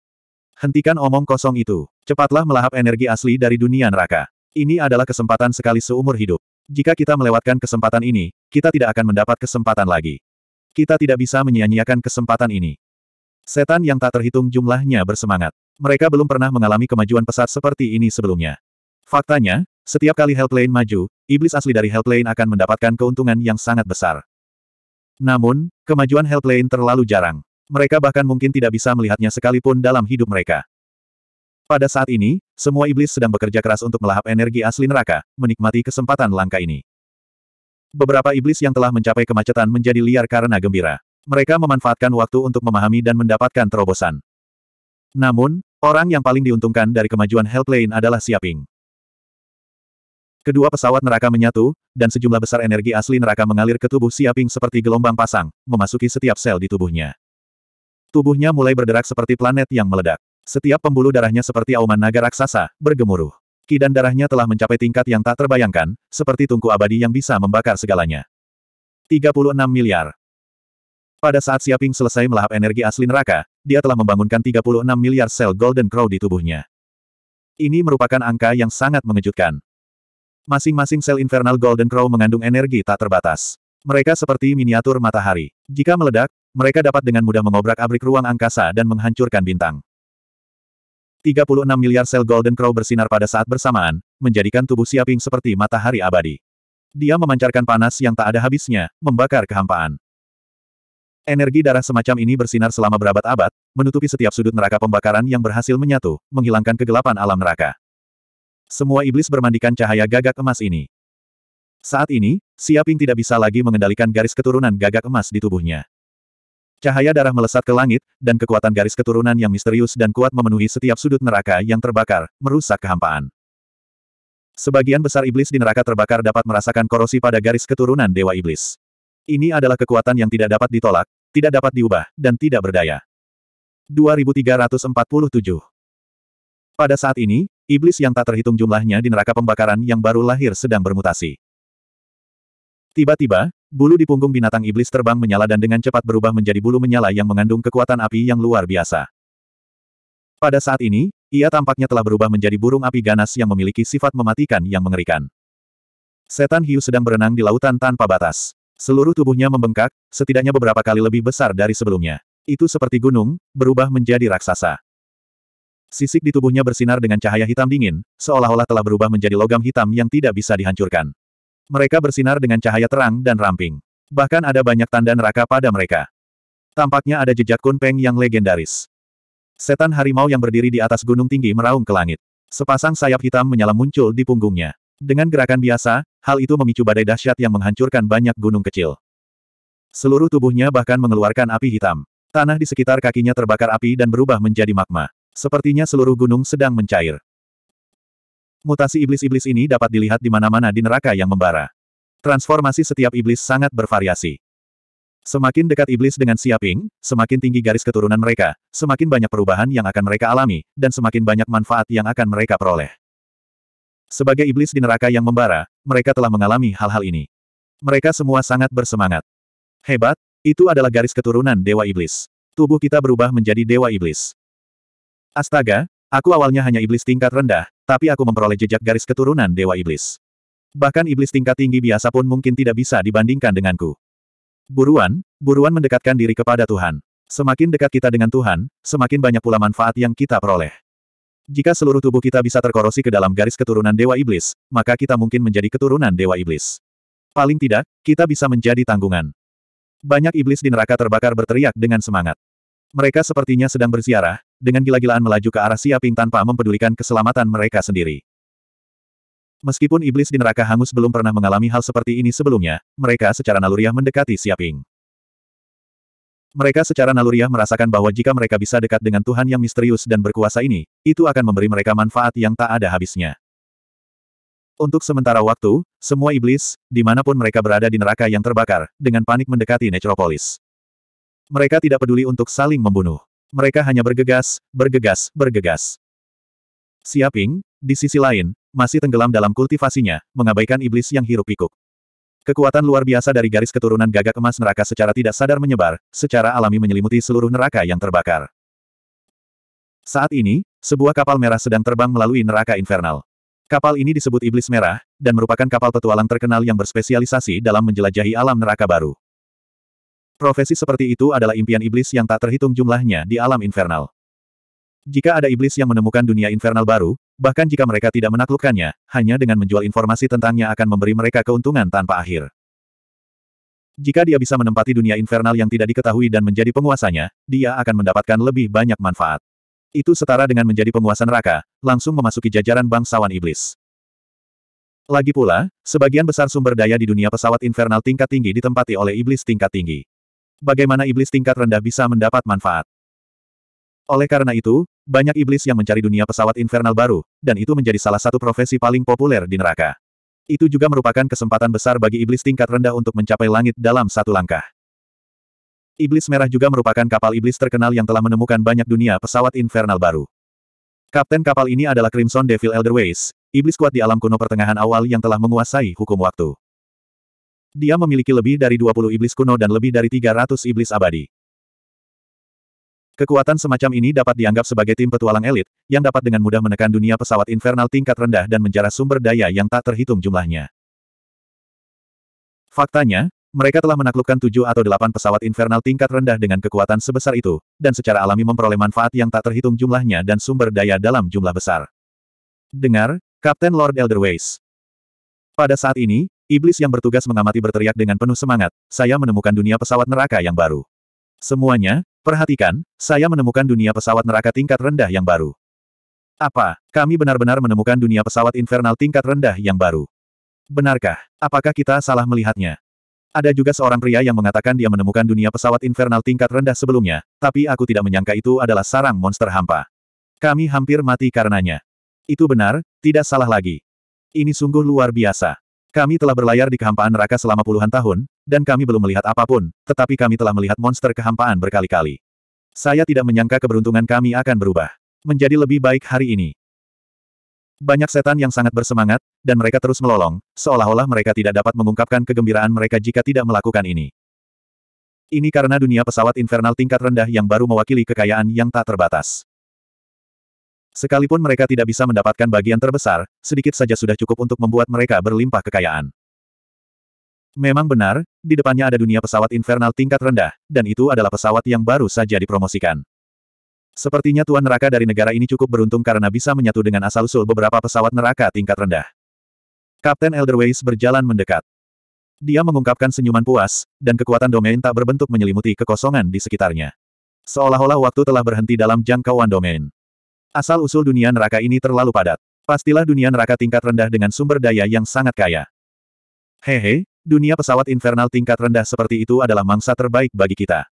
Speaker 1: Hentikan omong kosong itu. Cepatlah melahap energi asli dari dunia neraka. Ini adalah kesempatan sekali seumur hidup. Jika kita melewatkan kesempatan ini, kita tidak akan mendapat kesempatan lagi. Kita tidak bisa menyia-nyiakan kesempatan ini. Setan yang tak terhitung jumlahnya bersemangat. Mereka belum pernah mengalami kemajuan pesat seperti ini sebelumnya. Faktanya, setiap kali Hellplane maju, iblis asli dari Hellplane akan mendapatkan keuntungan yang sangat besar. Namun, kemajuan Hellplane terlalu jarang. Mereka bahkan mungkin tidak bisa melihatnya sekalipun dalam hidup mereka. Pada saat ini, semua iblis sedang bekerja keras untuk melahap energi asli neraka, menikmati kesempatan langka ini. Beberapa iblis yang telah mencapai kemacetan menjadi liar karena gembira. Mereka memanfaatkan waktu untuk memahami dan mendapatkan terobosan. Namun, orang yang paling diuntungkan dari kemajuan Hellplane adalah Siaping. Kedua pesawat neraka menyatu, dan sejumlah besar energi asli neraka mengalir ke tubuh Siaping seperti gelombang pasang, memasuki setiap sel di tubuhnya. Tubuhnya mulai berderak seperti planet yang meledak. Setiap pembuluh darahnya seperti auman naga raksasa, bergemuruh. dan darahnya telah mencapai tingkat yang tak terbayangkan, seperti tungku abadi yang bisa membakar segalanya. 36 miliar. Pada saat Siaping selesai melahap energi asli neraka, dia telah membangunkan 36 miliar sel Golden Crow di tubuhnya. Ini merupakan angka yang sangat mengejutkan. Masing-masing sel Infernal Golden Crow mengandung energi tak terbatas. Mereka seperti miniatur matahari. Jika meledak, mereka dapat dengan mudah mengobrak-abrik ruang angkasa dan menghancurkan bintang. 36 miliar sel Golden Crow bersinar pada saat bersamaan, menjadikan tubuh Siaping seperti matahari abadi. Dia memancarkan panas yang tak ada habisnya, membakar kehampaan. Energi darah semacam ini bersinar selama berabad-abad, menutupi setiap sudut neraka pembakaran yang berhasil menyatu, menghilangkan kegelapan alam neraka. Semua iblis bermandikan cahaya gagak emas ini. Saat ini, Siaping tidak bisa lagi mengendalikan garis keturunan gagak emas di tubuhnya. Cahaya darah melesat ke langit, dan kekuatan garis keturunan yang misterius dan kuat memenuhi setiap sudut neraka yang terbakar, merusak kehampaan. Sebagian besar iblis di neraka terbakar dapat merasakan korosi pada garis keturunan Dewa Iblis. Ini adalah kekuatan yang tidak dapat ditolak, tidak dapat diubah, dan tidak berdaya. 2347 Pada saat ini, iblis yang tak terhitung jumlahnya di neraka pembakaran yang baru lahir sedang bermutasi. Tiba-tiba, bulu di punggung binatang iblis terbang menyala dan dengan cepat berubah menjadi bulu menyala yang mengandung kekuatan api yang luar biasa. Pada saat ini, ia tampaknya telah berubah menjadi burung api ganas yang memiliki sifat mematikan yang mengerikan. Setan hiu sedang berenang di lautan tanpa batas. Seluruh tubuhnya membengkak, setidaknya beberapa kali lebih besar dari sebelumnya. Itu seperti gunung, berubah menjadi raksasa. Sisik di tubuhnya bersinar dengan cahaya hitam dingin, seolah-olah telah berubah menjadi logam hitam yang tidak bisa dihancurkan. Mereka bersinar dengan cahaya terang dan ramping. Bahkan ada banyak tanda neraka pada mereka. Tampaknya ada jejak Kunpeng yang legendaris. Setan harimau yang berdiri di atas gunung tinggi meraung ke langit. Sepasang sayap hitam menyala muncul di punggungnya. Dengan gerakan biasa, hal itu memicu badai dahsyat yang menghancurkan banyak gunung kecil. Seluruh tubuhnya bahkan mengeluarkan api hitam. Tanah di sekitar kakinya terbakar api dan berubah menjadi magma. Sepertinya seluruh gunung sedang mencair. Mutasi iblis-iblis ini dapat dilihat di mana-mana di neraka yang membara. Transformasi setiap iblis sangat bervariasi. Semakin dekat iblis dengan Siaping, semakin tinggi garis keturunan mereka, semakin banyak perubahan yang akan mereka alami, dan semakin banyak manfaat yang akan mereka peroleh. Sebagai iblis di neraka yang membara, mereka telah mengalami hal-hal ini. Mereka semua sangat bersemangat. Hebat, itu adalah garis keturunan Dewa Iblis. Tubuh kita berubah menjadi Dewa Iblis. Astaga, aku awalnya hanya iblis tingkat rendah, tapi aku memperoleh jejak garis keturunan Dewa Iblis. Bahkan iblis tingkat tinggi biasa pun mungkin tidak bisa dibandingkan denganku. Buruan, buruan mendekatkan diri kepada Tuhan. Semakin dekat kita dengan Tuhan, semakin banyak pula manfaat yang kita peroleh. Jika seluruh tubuh kita bisa terkorosi ke dalam garis keturunan Dewa Iblis, maka kita mungkin menjadi keturunan Dewa Iblis. Paling tidak, kita bisa menjadi tanggungan. Banyak iblis di neraka terbakar berteriak dengan semangat. Mereka sepertinya sedang berziarah, dengan gila-gilaan melaju ke arah Siaping tanpa mempedulikan keselamatan mereka sendiri. Meskipun iblis di neraka hangus belum pernah mengalami hal seperti ini sebelumnya, mereka secara naluriah mendekati Siaping. Mereka secara naluriah merasakan bahwa jika mereka bisa dekat dengan Tuhan yang misterius dan berkuasa ini, itu akan memberi mereka manfaat yang tak ada habisnya. Untuk sementara waktu, semua iblis, dimanapun mereka berada di neraka yang terbakar, dengan panik mendekati Necropolis. Mereka tidak peduli untuk saling membunuh. Mereka hanya bergegas, bergegas, bergegas. Siaping, di sisi lain, masih tenggelam dalam kultivasinya, mengabaikan iblis yang hirup pikuk. Kekuatan luar biasa dari garis keturunan gagak emas neraka secara tidak sadar menyebar, secara alami menyelimuti seluruh neraka yang terbakar. Saat ini, sebuah kapal merah sedang terbang melalui neraka infernal. Kapal ini disebut Iblis Merah, dan merupakan kapal petualang terkenal yang berspesialisasi dalam menjelajahi alam neraka baru. Profesi seperti itu adalah impian iblis yang tak terhitung jumlahnya di alam infernal. Jika ada iblis yang menemukan dunia infernal baru, Bahkan jika mereka tidak menaklukkannya, hanya dengan menjual informasi tentangnya akan memberi mereka keuntungan tanpa akhir. Jika dia bisa menempati dunia infernal yang tidak diketahui dan menjadi penguasanya, dia akan mendapatkan lebih banyak manfaat. Itu setara dengan menjadi penguasa neraka, langsung memasuki jajaran bangsawan iblis. Lagi pula, sebagian besar sumber daya di dunia pesawat infernal tingkat tinggi ditempati oleh iblis tingkat tinggi. Bagaimana iblis tingkat rendah bisa mendapat manfaat? Oleh karena itu, banyak iblis yang mencari dunia pesawat infernal baru, dan itu menjadi salah satu profesi paling populer di neraka. Itu juga merupakan kesempatan besar bagi iblis tingkat rendah untuk mencapai langit dalam satu langkah. Iblis Merah juga merupakan kapal iblis terkenal yang telah menemukan banyak dunia pesawat infernal baru. Kapten kapal ini adalah Crimson Devil Elderways, iblis kuat di alam kuno pertengahan awal yang telah menguasai hukum waktu. Dia memiliki lebih dari 20 iblis kuno dan lebih dari 300 iblis abadi. Kekuatan semacam ini dapat dianggap sebagai tim petualang elit, yang dapat dengan mudah menekan dunia pesawat infernal tingkat rendah dan menjarah sumber daya yang tak terhitung jumlahnya. Faktanya, mereka telah menaklukkan tujuh atau delapan pesawat infernal tingkat rendah dengan kekuatan sebesar itu, dan secara alami memperoleh manfaat yang tak terhitung jumlahnya dan sumber daya dalam jumlah besar. Dengar, Kapten Lord Elderways. Pada saat ini, iblis yang bertugas mengamati berteriak dengan penuh semangat, saya menemukan dunia pesawat neraka yang baru. Semuanya, Perhatikan, saya menemukan dunia pesawat neraka tingkat rendah yang baru. Apa, kami benar-benar menemukan dunia pesawat infernal tingkat rendah yang baru? Benarkah? Apakah kita salah melihatnya? Ada juga seorang pria yang mengatakan dia menemukan dunia pesawat infernal tingkat rendah sebelumnya, tapi aku tidak menyangka itu adalah sarang monster hampa. Kami hampir mati karenanya. Itu benar, tidak salah lagi. Ini sungguh luar biasa. Kami telah berlayar di kehampaan neraka selama puluhan tahun, dan kami belum melihat apapun, tetapi kami telah melihat monster kehampaan berkali-kali. Saya tidak menyangka keberuntungan kami akan berubah. Menjadi lebih baik hari ini. Banyak setan yang sangat bersemangat, dan mereka terus melolong, seolah-olah mereka tidak dapat mengungkapkan kegembiraan mereka jika tidak melakukan ini. Ini karena dunia pesawat infernal tingkat rendah yang baru mewakili kekayaan yang tak terbatas. Sekalipun mereka tidak bisa mendapatkan bagian terbesar, sedikit saja sudah cukup untuk membuat mereka berlimpah kekayaan. Memang benar, di depannya ada dunia pesawat infernal tingkat rendah, dan itu adalah pesawat yang baru saja dipromosikan. Sepertinya tuan neraka dari negara ini cukup beruntung karena bisa menyatu dengan asal-usul beberapa pesawat neraka tingkat rendah. Kapten Elderways berjalan mendekat. Dia mengungkapkan senyuman puas, dan kekuatan domain tak berbentuk menyelimuti kekosongan di sekitarnya. Seolah-olah waktu telah berhenti dalam jangkauan domain. Asal-usul dunia neraka ini terlalu padat. Pastilah dunia neraka tingkat rendah dengan sumber daya yang sangat kaya. Hehe, dunia pesawat infernal tingkat rendah seperti itu adalah mangsa terbaik bagi kita.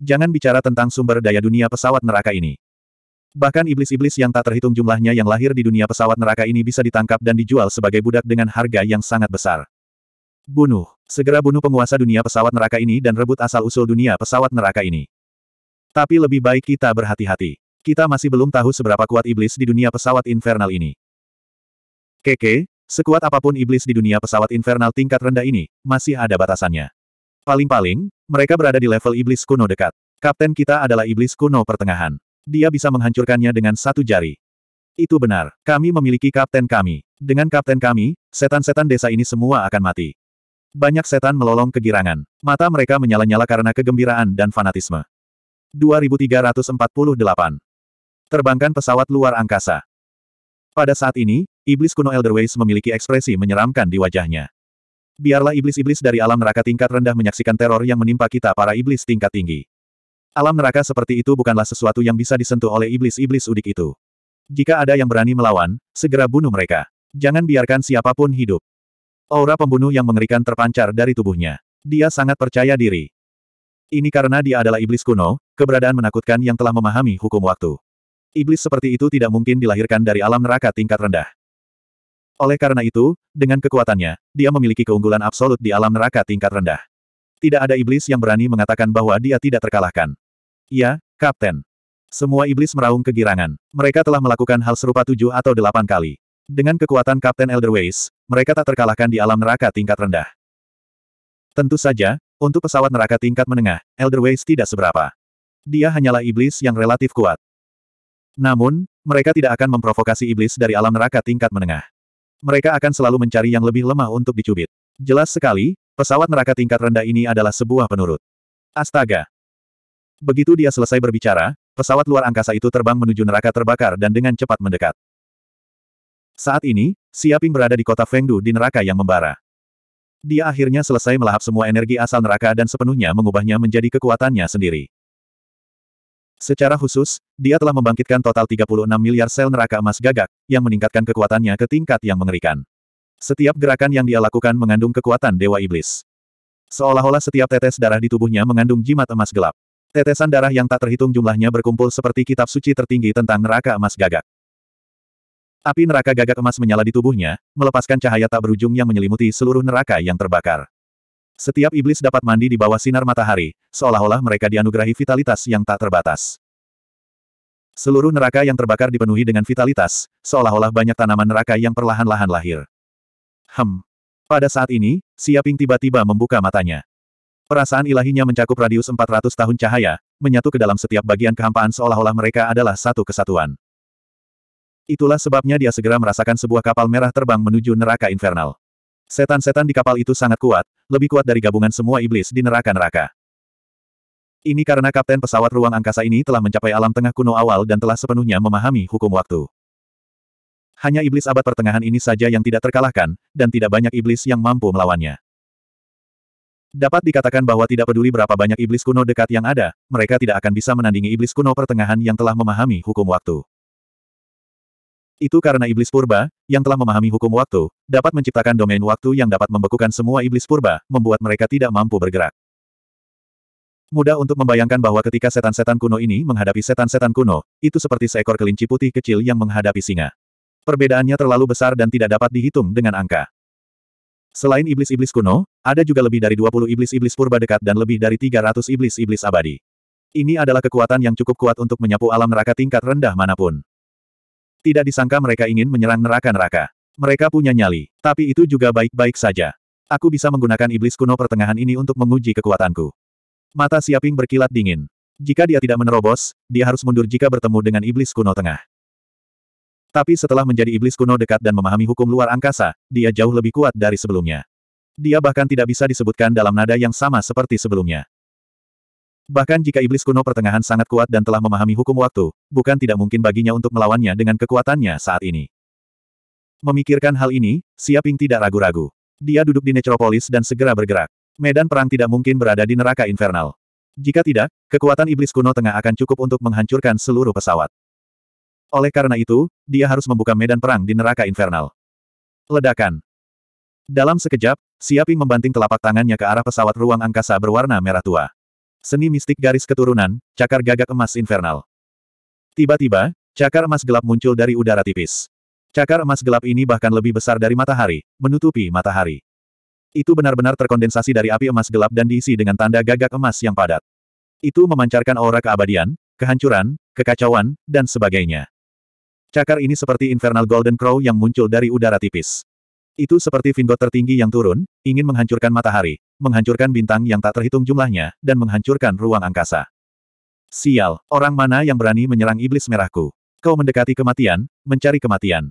Speaker 1: Jangan bicara tentang sumber daya dunia pesawat neraka ini. Bahkan iblis-iblis yang tak terhitung jumlahnya yang lahir di dunia pesawat neraka ini bisa ditangkap dan dijual sebagai budak dengan harga yang sangat besar. Bunuh. Segera bunuh penguasa dunia pesawat neraka ini dan rebut asal-usul dunia pesawat neraka ini. Tapi lebih baik kita berhati-hati. Kita masih belum tahu seberapa kuat iblis di dunia pesawat infernal ini. Keke, sekuat apapun iblis di dunia pesawat infernal tingkat rendah ini, masih ada batasannya. Paling-paling, mereka berada di level iblis kuno dekat. Kapten kita adalah iblis kuno pertengahan. Dia bisa menghancurkannya dengan satu jari. Itu benar, kami memiliki kapten kami. Dengan kapten kami, setan-setan desa ini semua akan mati. Banyak setan melolong kegirangan. Mata mereka menyala-nyala karena kegembiraan dan fanatisme. 2348 Terbangkan pesawat luar angkasa. Pada saat ini, iblis kuno Elderways memiliki ekspresi menyeramkan di wajahnya. Biarlah iblis-iblis dari alam neraka tingkat rendah menyaksikan teror yang menimpa kita para iblis tingkat tinggi. Alam neraka seperti itu bukanlah sesuatu yang bisa disentuh oleh iblis-iblis udik itu. Jika ada yang berani melawan, segera bunuh mereka. Jangan biarkan siapapun hidup. Aura pembunuh yang mengerikan terpancar dari tubuhnya. Dia sangat percaya diri. Ini karena dia adalah iblis kuno, keberadaan menakutkan yang telah memahami hukum waktu. Iblis seperti itu tidak mungkin dilahirkan dari alam neraka tingkat rendah. Oleh karena itu, dengan kekuatannya, dia memiliki keunggulan absolut di alam neraka tingkat rendah. Tidak ada iblis yang berani mengatakan bahwa dia tidak terkalahkan. Ya, Kapten. Semua iblis meraung kegirangan. Mereka telah melakukan hal serupa tujuh atau delapan kali. Dengan kekuatan Kapten Elderways, mereka tak terkalahkan di alam neraka tingkat rendah. Tentu saja, untuk pesawat neraka tingkat menengah, Elderways tidak seberapa. Dia hanyalah iblis yang relatif kuat. Namun, mereka tidak akan memprovokasi iblis dari alam neraka tingkat menengah. Mereka akan selalu mencari yang lebih lemah untuk dicubit. Jelas sekali, pesawat neraka tingkat rendah ini adalah sebuah penurut. Astaga! Begitu dia selesai berbicara, pesawat luar angkasa itu terbang menuju neraka terbakar dan dengan cepat mendekat. Saat ini, Siaping berada di kota Fengdu di neraka yang membara. Dia akhirnya selesai melahap semua energi asal neraka dan sepenuhnya mengubahnya menjadi kekuatannya sendiri. Secara khusus, dia telah membangkitkan total 36 miliar sel neraka emas gagak, yang meningkatkan kekuatannya ke tingkat yang mengerikan. Setiap gerakan yang dia lakukan mengandung kekuatan Dewa Iblis. Seolah-olah setiap tetes darah di tubuhnya mengandung jimat emas gelap. Tetesan darah yang tak terhitung jumlahnya berkumpul seperti kitab suci tertinggi tentang neraka emas gagak. Api neraka gagak emas menyala di tubuhnya, melepaskan cahaya tak berujung yang menyelimuti seluruh neraka yang terbakar. Setiap iblis dapat mandi di bawah sinar matahari, seolah-olah mereka dianugerahi vitalitas yang tak terbatas. Seluruh neraka yang terbakar dipenuhi dengan vitalitas, seolah-olah banyak tanaman neraka yang perlahan-lahan lahir. Hem. Pada saat ini, Siaping tiba-tiba membuka matanya. Perasaan ilahinya mencakup radius 400 tahun cahaya, menyatu ke dalam setiap bagian kehampaan seolah-olah mereka adalah satu kesatuan. Itulah sebabnya dia segera merasakan sebuah kapal merah terbang menuju neraka infernal. Setan-setan di kapal itu sangat kuat, lebih kuat dari gabungan semua iblis di neraka-neraka. Ini karena kapten pesawat ruang angkasa ini telah mencapai alam tengah kuno awal dan telah sepenuhnya memahami hukum waktu. Hanya iblis abad pertengahan ini saja yang tidak terkalahkan, dan tidak banyak iblis yang mampu melawannya. Dapat dikatakan bahwa tidak peduli berapa banyak iblis kuno dekat yang ada, mereka tidak akan bisa menandingi iblis kuno pertengahan yang telah memahami hukum waktu. Itu karena iblis purba, yang telah memahami hukum waktu, dapat menciptakan domain waktu yang dapat membekukan semua iblis purba, membuat mereka tidak mampu bergerak. Mudah untuk membayangkan bahwa ketika setan-setan kuno ini menghadapi setan-setan kuno, itu seperti seekor kelinci putih kecil yang menghadapi singa. Perbedaannya terlalu besar dan tidak dapat dihitung dengan angka. Selain iblis-iblis kuno, ada juga lebih dari 20 iblis-iblis purba dekat dan lebih dari 300 iblis-iblis abadi. Ini adalah kekuatan yang cukup kuat untuk menyapu alam neraka tingkat rendah manapun. Tidak disangka mereka ingin menyerang neraka-neraka. Mereka punya nyali, tapi itu juga baik-baik saja. Aku bisa menggunakan iblis kuno pertengahan ini untuk menguji kekuatanku. Mata Siaping berkilat dingin. Jika dia tidak menerobos, dia harus mundur jika bertemu dengan iblis kuno tengah. Tapi setelah menjadi iblis kuno dekat dan memahami hukum luar angkasa, dia jauh lebih kuat dari sebelumnya. Dia bahkan tidak bisa disebutkan dalam nada yang sama seperti sebelumnya. Bahkan jika iblis kuno pertengahan sangat kuat dan telah memahami hukum waktu, bukan tidak mungkin baginya untuk melawannya dengan kekuatannya saat ini. Memikirkan hal ini, Siaping tidak ragu-ragu. Dia duduk di Necropolis dan segera bergerak. Medan perang tidak mungkin berada di neraka infernal. Jika tidak, kekuatan iblis kuno tengah akan cukup untuk menghancurkan seluruh pesawat. Oleh karena itu, dia harus membuka medan perang di neraka infernal. Ledakan. Dalam sekejap, Siaping membanting telapak tangannya ke arah pesawat ruang angkasa berwarna merah tua. Seni mistik garis keturunan, cakar gagak emas infernal. Tiba-tiba, cakar emas gelap muncul dari udara tipis. Cakar emas gelap ini bahkan lebih besar dari matahari, menutupi matahari. Itu benar-benar terkondensasi dari api emas gelap dan diisi dengan tanda gagak emas yang padat. Itu memancarkan aura keabadian, kehancuran, kekacauan, dan sebagainya. Cakar ini seperti infernal golden crow yang muncul dari udara tipis. Itu seperti Vingot tertinggi yang turun, ingin menghancurkan matahari, menghancurkan bintang yang tak terhitung jumlahnya, dan menghancurkan ruang angkasa. Sial, orang mana yang berani menyerang iblis merahku? Kau mendekati kematian, mencari kematian.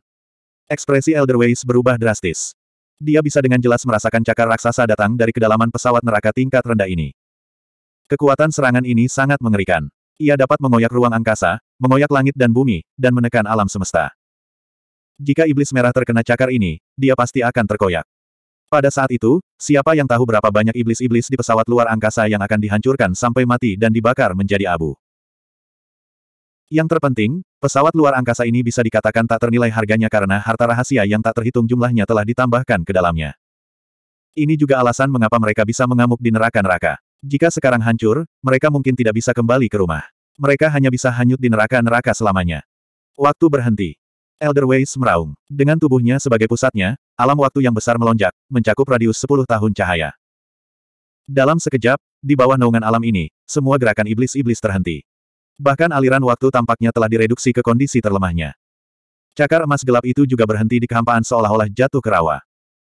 Speaker 1: Ekspresi Elder Ways berubah drastis. Dia bisa dengan jelas merasakan cakar raksasa datang dari kedalaman pesawat neraka tingkat rendah ini. Kekuatan serangan ini sangat mengerikan. Ia dapat mengoyak ruang angkasa, mengoyak langit dan bumi, dan menekan alam semesta. Jika iblis merah terkena cakar ini, dia pasti akan terkoyak. Pada saat itu, siapa yang tahu berapa banyak iblis-iblis di pesawat luar angkasa yang akan dihancurkan sampai mati dan dibakar menjadi abu. Yang terpenting, pesawat luar angkasa ini bisa dikatakan tak ternilai harganya karena harta rahasia yang tak terhitung jumlahnya telah ditambahkan ke dalamnya. Ini juga alasan mengapa mereka bisa mengamuk di neraka neraka. Jika sekarang hancur, mereka mungkin tidak bisa kembali ke rumah. Mereka hanya bisa hanyut di neraka neraka selamanya. Waktu berhenti. Elder Ways meraung. Dengan tubuhnya sebagai pusatnya, alam waktu yang besar melonjak, mencakup radius 10 tahun cahaya. Dalam sekejap, di bawah naungan alam ini, semua gerakan iblis-iblis terhenti. Bahkan aliran waktu tampaknya telah direduksi ke kondisi terlemahnya. Cakar emas gelap itu juga berhenti di kehampaan seolah-olah jatuh ke rawa.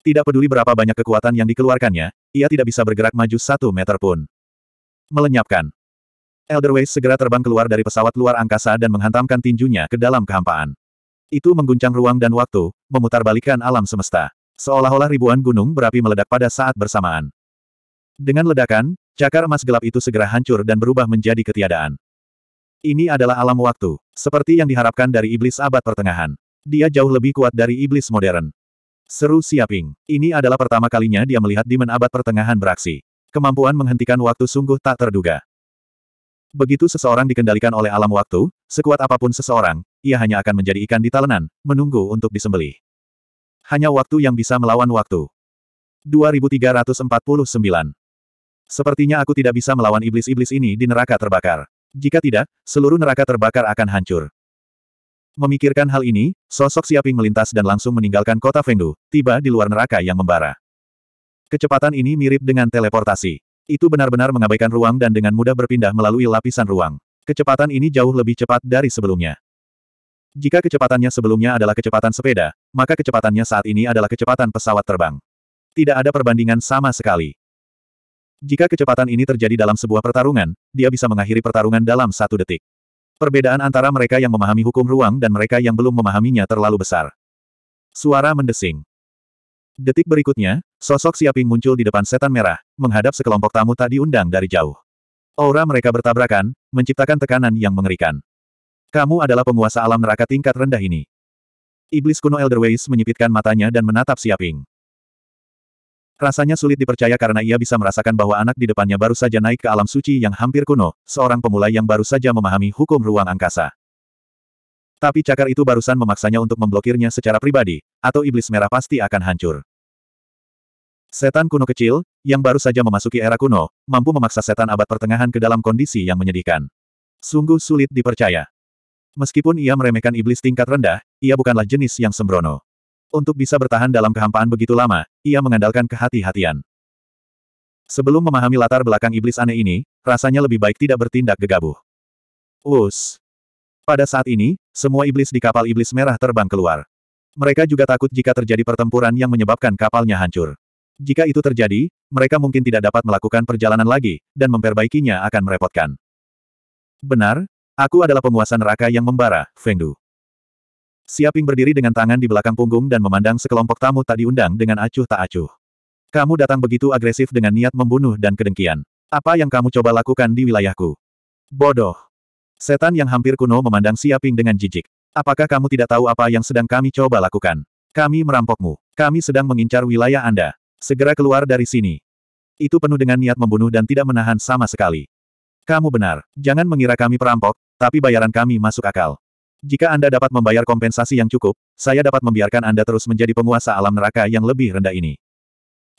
Speaker 1: Tidak peduli berapa banyak kekuatan yang dikeluarkannya, ia tidak bisa bergerak maju satu meter pun. Melenyapkan. Elder Ways segera terbang keluar dari pesawat luar angkasa dan menghantamkan tinjunya ke dalam kehampaan. Itu mengguncang ruang dan waktu, memutarbalikkan alam semesta. Seolah-olah ribuan gunung berapi meledak pada saat bersamaan. Dengan ledakan, cakar emas gelap itu segera hancur dan berubah menjadi ketiadaan. Ini adalah alam waktu, seperti yang diharapkan dari iblis abad pertengahan. Dia jauh lebih kuat dari iblis modern. Seru Siaping. Ini adalah pertama kalinya dia melihat demon abad pertengahan beraksi. Kemampuan menghentikan waktu sungguh tak terduga. Begitu seseorang dikendalikan oleh alam waktu, sekuat apapun seseorang, ia hanya akan menjadi ikan di talenan, menunggu untuk disembelih. Hanya waktu yang bisa melawan waktu. 2349 Sepertinya aku tidak bisa melawan iblis-iblis ini di neraka terbakar. Jika tidak, seluruh neraka terbakar akan hancur. Memikirkan hal ini, sosok Siaping melintas dan langsung meninggalkan kota Fengdu, tiba di luar neraka yang membara. Kecepatan ini mirip dengan teleportasi. Itu benar-benar mengabaikan ruang dan dengan mudah berpindah melalui lapisan ruang. Kecepatan ini jauh lebih cepat dari sebelumnya. Jika kecepatannya sebelumnya adalah kecepatan sepeda, maka kecepatannya saat ini adalah kecepatan pesawat terbang. Tidak ada perbandingan sama sekali. Jika kecepatan ini terjadi dalam sebuah pertarungan, dia bisa mengakhiri pertarungan dalam satu detik. Perbedaan antara mereka yang memahami hukum ruang dan mereka yang belum memahaminya terlalu besar. Suara mendesing. Detik berikutnya, sosok Siaping muncul di depan setan merah, menghadap sekelompok tamu tak diundang dari jauh. Aura mereka bertabrakan, menciptakan tekanan yang mengerikan. Kamu adalah penguasa alam neraka tingkat rendah ini. Iblis kuno Elderways menyipitkan matanya dan menatap Siaping. Rasanya sulit dipercaya karena ia bisa merasakan bahwa anak di depannya baru saja naik ke alam suci yang hampir kuno, seorang pemula yang baru saja memahami hukum ruang angkasa. Tapi cakar itu barusan memaksanya untuk memblokirnya secara pribadi, atau iblis merah pasti akan hancur. Setan kuno kecil, yang baru saja memasuki era kuno, mampu memaksa setan abad pertengahan ke dalam kondisi yang menyedihkan. Sungguh sulit dipercaya. Meskipun ia meremehkan iblis tingkat rendah, ia bukanlah jenis yang sembrono. Untuk bisa bertahan dalam kehampaan begitu lama, ia mengandalkan kehati-hatian. Sebelum memahami latar belakang iblis aneh ini, rasanya lebih baik tidak bertindak gegabah. Us. Pada saat ini, semua iblis di kapal iblis merah terbang keluar. Mereka juga takut jika terjadi pertempuran yang menyebabkan kapalnya hancur. Jika itu terjadi, mereka mungkin tidak dapat melakukan perjalanan lagi, dan memperbaikinya akan merepotkan. Benar, Aku adalah penguasa neraka yang membara, Fengdu. Siaping berdiri dengan tangan di belakang punggung dan memandang sekelompok tamu tadi undang dengan acuh tak acuh. Kamu datang begitu agresif dengan niat membunuh dan kedengkian. Apa yang kamu coba lakukan di wilayahku? Bodoh. Setan yang hampir kuno memandang Siaping dengan jijik. Apakah kamu tidak tahu apa yang sedang kami coba lakukan? Kami merampokmu. Kami sedang mengincar wilayah Anda. Segera keluar dari sini. Itu penuh dengan niat membunuh dan tidak menahan sama sekali. Kamu benar. Jangan mengira kami perampok, tapi bayaran kami masuk akal. Jika Anda dapat membayar kompensasi yang cukup, saya dapat membiarkan Anda terus menjadi penguasa alam neraka yang lebih rendah ini.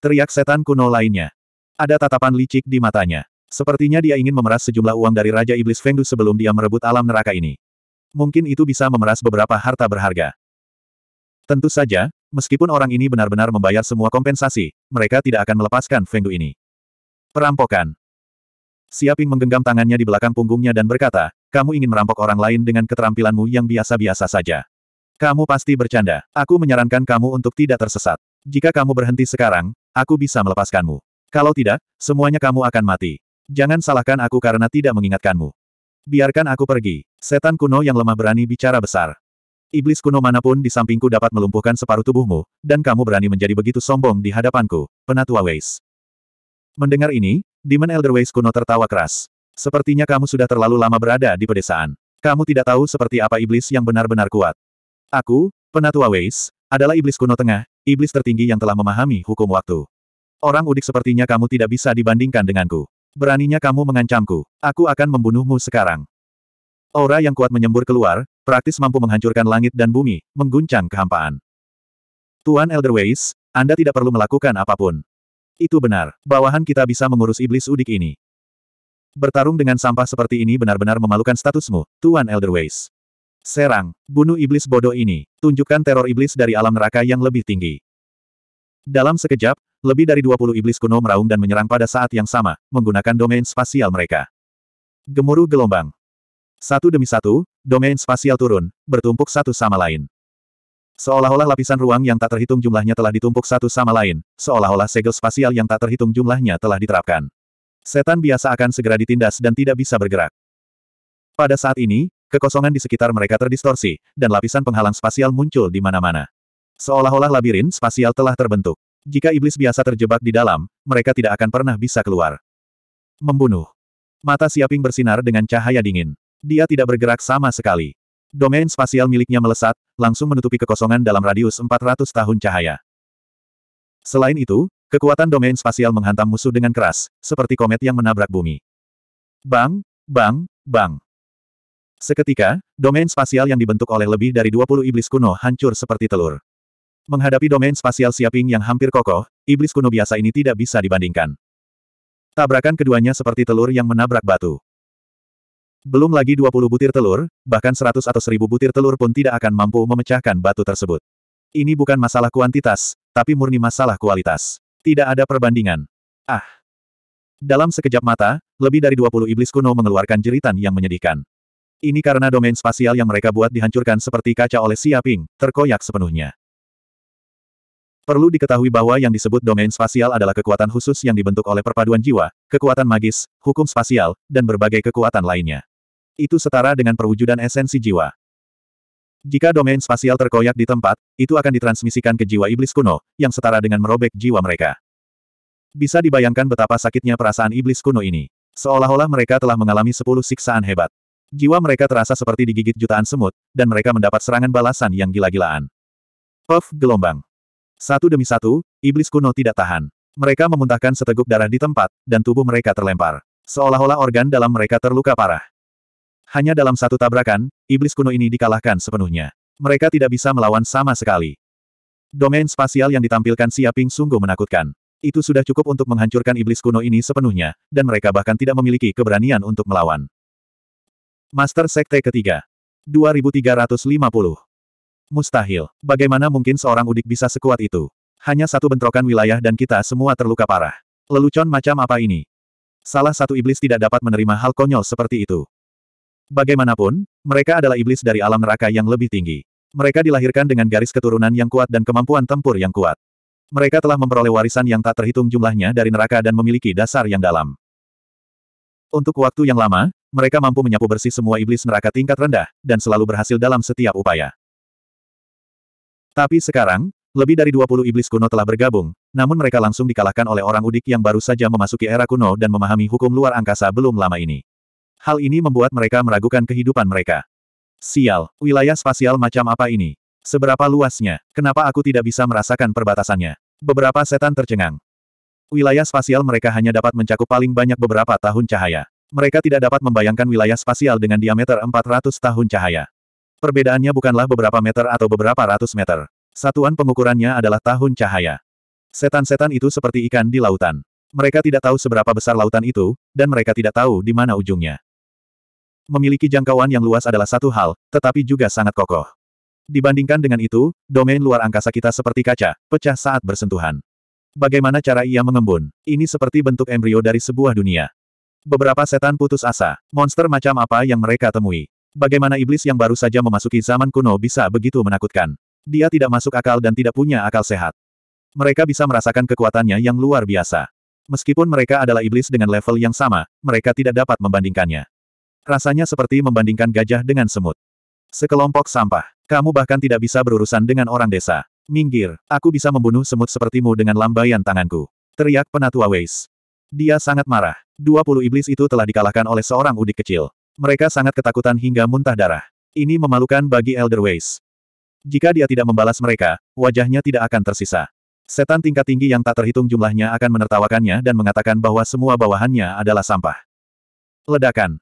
Speaker 1: Teriak setan kuno lainnya. Ada tatapan licik di matanya. Sepertinya dia ingin memeras sejumlah uang dari Raja Iblis Fengdu sebelum dia merebut alam neraka ini. Mungkin itu bisa memeras beberapa harta berharga. Tentu saja, meskipun orang ini benar-benar membayar semua kompensasi, mereka tidak akan melepaskan Fengdu ini. Perampokan. Siaping menggenggam tangannya di belakang punggungnya dan berkata, kamu ingin merampok orang lain dengan keterampilanmu yang biasa-biasa saja. Kamu pasti bercanda. Aku menyarankan kamu untuk tidak tersesat. Jika kamu berhenti sekarang, aku bisa melepaskanmu. Kalau tidak, semuanya kamu akan mati. Jangan salahkan aku karena tidak mengingatkanmu. Biarkan aku pergi. Setan kuno yang lemah berani bicara besar. Iblis kuno manapun di sampingku dapat melumpuhkan separuh tubuhmu, dan kamu berani menjadi begitu sombong di hadapanku, penatua Weiss. Mendengar ini, Demon Elder Weiss kuno tertawa keras. Sepertinya kamu sudah terlalu lama berada di pedesaan. Kamu tidak tahu seperti apa iblis yang benar-benar kuat. Aku, Penatua Weis, adalah iblis kuno tengah, iblis tertinggi yang telah memahami hukum waktu. Orang udik sepertinya kamu tidak bisa dibandingkan denganku. Beraninya kamu mengancamku. Aku akan membunuhmu sekarang. Aura yang kuat menyembur keluar, praktis mampu menghancurkan langit dan bumi, mengguncang kehampaan. Tuan Elder Weis, Anda tidak perlu melakukan apapun. Itu benar, bawahan kita bisa mengurus iblis udik ini. Bertarung dengan sampah seperti ini benar-benar memalukan statusmu, Tuan Elderways. Serang, bunuh iblis bodoh ini, tunjukkan teror iblis dari alam neraka yang lebih tinggi. Dalam sekejap, lebih dari 20 iblis kuno meraung dan menyerang pada saat yang sama, menggunakan domain spasial mereka. Gemuruh gelombang. Satu demi satu, domain spasial turun, bertumpuk satu sama lain. Seolah-olah lapisan ruang yang tak terhitung jumlahnya telah ditumpuk satu sama lain, seolah-olah segel spasial yang tak terhitung jumlahnya telah diterapkan. Setan biasa akan segera ditindas dan tidak bisa bergerak. Pada saat ini, kekosongan di sekitar mereka terdistorsi, dan lapisan penghalang spasial muncul di mana-mana. Seolah-olah labirin spasial telah terbentuk. Jika iblis biasa terjebak di dalam, mereka tidak akan pernah bisa keluar. Membunuh. Mata Siaping bersinar dengan cahaya dingin. Dia tidak bergerak sama sekali. Domain spasial miliknya melesat, langsung menutupi kekosongan dalam radius 400 tahun cahaya. Selain itu, Kekuatan domain spasial menghantam musuh dengan keras, seperti komet yang menabrak bumi. Bang, bang, bang. Seketika, domain spasial yang dibentuk oleh lebih dari 20 iblis kuno hancur seperti telur. Menghadapi domain spasial Siaping yang hampir kokoh, iblis kuno biasa ini tidak bisa dibandingkan. Tabrakan keduanya seperti telur yang menabrak batu. Belum lagi 20 butir telur, bahkan 100 atau 1000 butir telur pun tidak akan mampu memecahkan batu tersebut. Ini bukan masalah kuantitas, tapi murni masalah kualitas. Tidak ada perbandingan. Ah! Dalam sekejap mata, lebih dari 20 iblis kuno mengeluarkan jeritan yang menyedihkan. Ini karena domain spasial yang mereka buat dihancurkan seperti kaca oleh Siaping, terkoyak sepenuhnya. Perlu diketahui bahwa yang disebut domain spasial adalah kekuatan khusus yang dibentuk oleh perpaduan jiwa, kekuatan magis, hukum spasial, dan berbagai kekuatan lainnya. Itu setara dengan perwujudan esensi jiwa. Jika domain spasial terkoyak di tempat, itu akan ditransmisikan ke jiwa iblis kuno, yang setara dengan merobek jiwa mereka. Bisa dibayangkan betapa sakitnya perasaan iblis kuno ini. Seolah-olah mereka telah mengalami sepuluh siksaan hebat. Jiwa mereka terasa seperti digigit jutaan semut, dan mereka mendapat serangan balasan yang gila-gilaan. Puff gelombang. Satu demi satu, iblis kuno tidak tahan. Mereka memuntahkan seteguk darah di tempat, dan tubuh mereka terlempar. Seolah-olah organ dalam mereka terluka parah. Hanya dalam satu tabrakan, iblis kuno ini dikalahkan sepenuhnya. Mereka tidak bisa melawan sama sekali. Domain spasial yang ditampilkan Siaping sungguh menakutkan. Itu sudah cukup untuk menghancurkan iblis kuno ini sepenuhnya, dan mereka bahkan tidak memiliki keberanian untuk melawan. Master Sekte ketiga. 2350. Mustahil. Bagaimana mungkin seorang udik bisa sekuat itu? Hanya satu bentrokan wilayah dan kita semua terluka parah. Lelucon macam apa ini? Salah satu iblis tidak dapat menerima hal konyol seperti itu. Bagaimanapun, mereka adalah iblis dari alam neraka yang lebih tinggi. Mereka dilahirkan dengan garis keturunan yang kuat dan kemampuan tempur yang kuat. Mereka telah memperoleh warisan yang tak terhitung jumlahnya dari neraka dan memiliki dasar yang dalam. Untuk waktu yang lama, mereka mampu menyapu bersih semua iblis neraka tingkat rendah, dan selalu berhasil dalam setiap upaya. Tapi sekarang, lebih dari 20 iblis kuno telah bergabung, namun mereka langsung dikalahkan oleh orang udik yang baru saja memasuki era kuno dan memahami hukum luar angkasa belum lama ini. Hal ini membuat mereka meragukan kehidupan mereka. Sial, wilayah spasial macam apa ini? Seberapa luasnya? Kenapa aku tidak bisa merasakan perbatasannya? Beberapa setan tercengang. Wilayah spasial mereka hanya dapat mencakup paling banyak beberapa tahun cahaya. Mereka tidak dapat membayangkan wilayah spasial dengan diameter 400 tahun cahaya. Perbedaannya bukanlah beberapa meter atau beberapa ratus meter. Satuan pengukurannya adalah tahun cahaya. Setan-setan itu seperti ikan di lautan. Mereka tidak tahu seberapa besar lautan itu, dan mereka tidak tahu di mana ujungnya. Memiliki jangkauan yang luas adalah satu hal, tetapi juga sangat kokoh. Dibandingkan dengan itu, domain luar angkasa kita seperti kaca, pecah saat bersentuhan. Bagaimana cara ia mengembun? Ini seperti bentuk embrio dari sebuah dunia. Beberapa setan putus asa. Monster macam apa yang mereka temui? Bagaimana iblis yang baru saja memasuki zaman kuno bisa begitu menakutkan? Dia tidak masuk akal dan tidak punya akal sehat. Mereka bisa merasakan kekuatannya yang luar biasa. Meskipun mereka adalah iblis dengan level yang sama, mereka tidak dapat membandingkannya. Rasanya seperti membandingkan gajah dengan semut. Sekelompok sampah. Kamu bahkan tidak bisa berurusan dengan orang desa. Minggir, aku bisa membunuh semut sepertimu dengan lambaian tanganku. Teriak penatua Weis. Dia sangat marah. Dua puluh iblis itu telah dikalahkan oleh seorang udik kecil. Mereka sangat ketakutan hingga muntah darah. Ini memalukan bagi Elder Weis. Jika dia tidak membalas mereka, wajahnya tidak akan tersisa. Setan tingkat tinggi yang tak terhitung jumlahnya akan menertawakannya dan mengatakan bahwa semua bawahannya adalah sampah. Ledakan.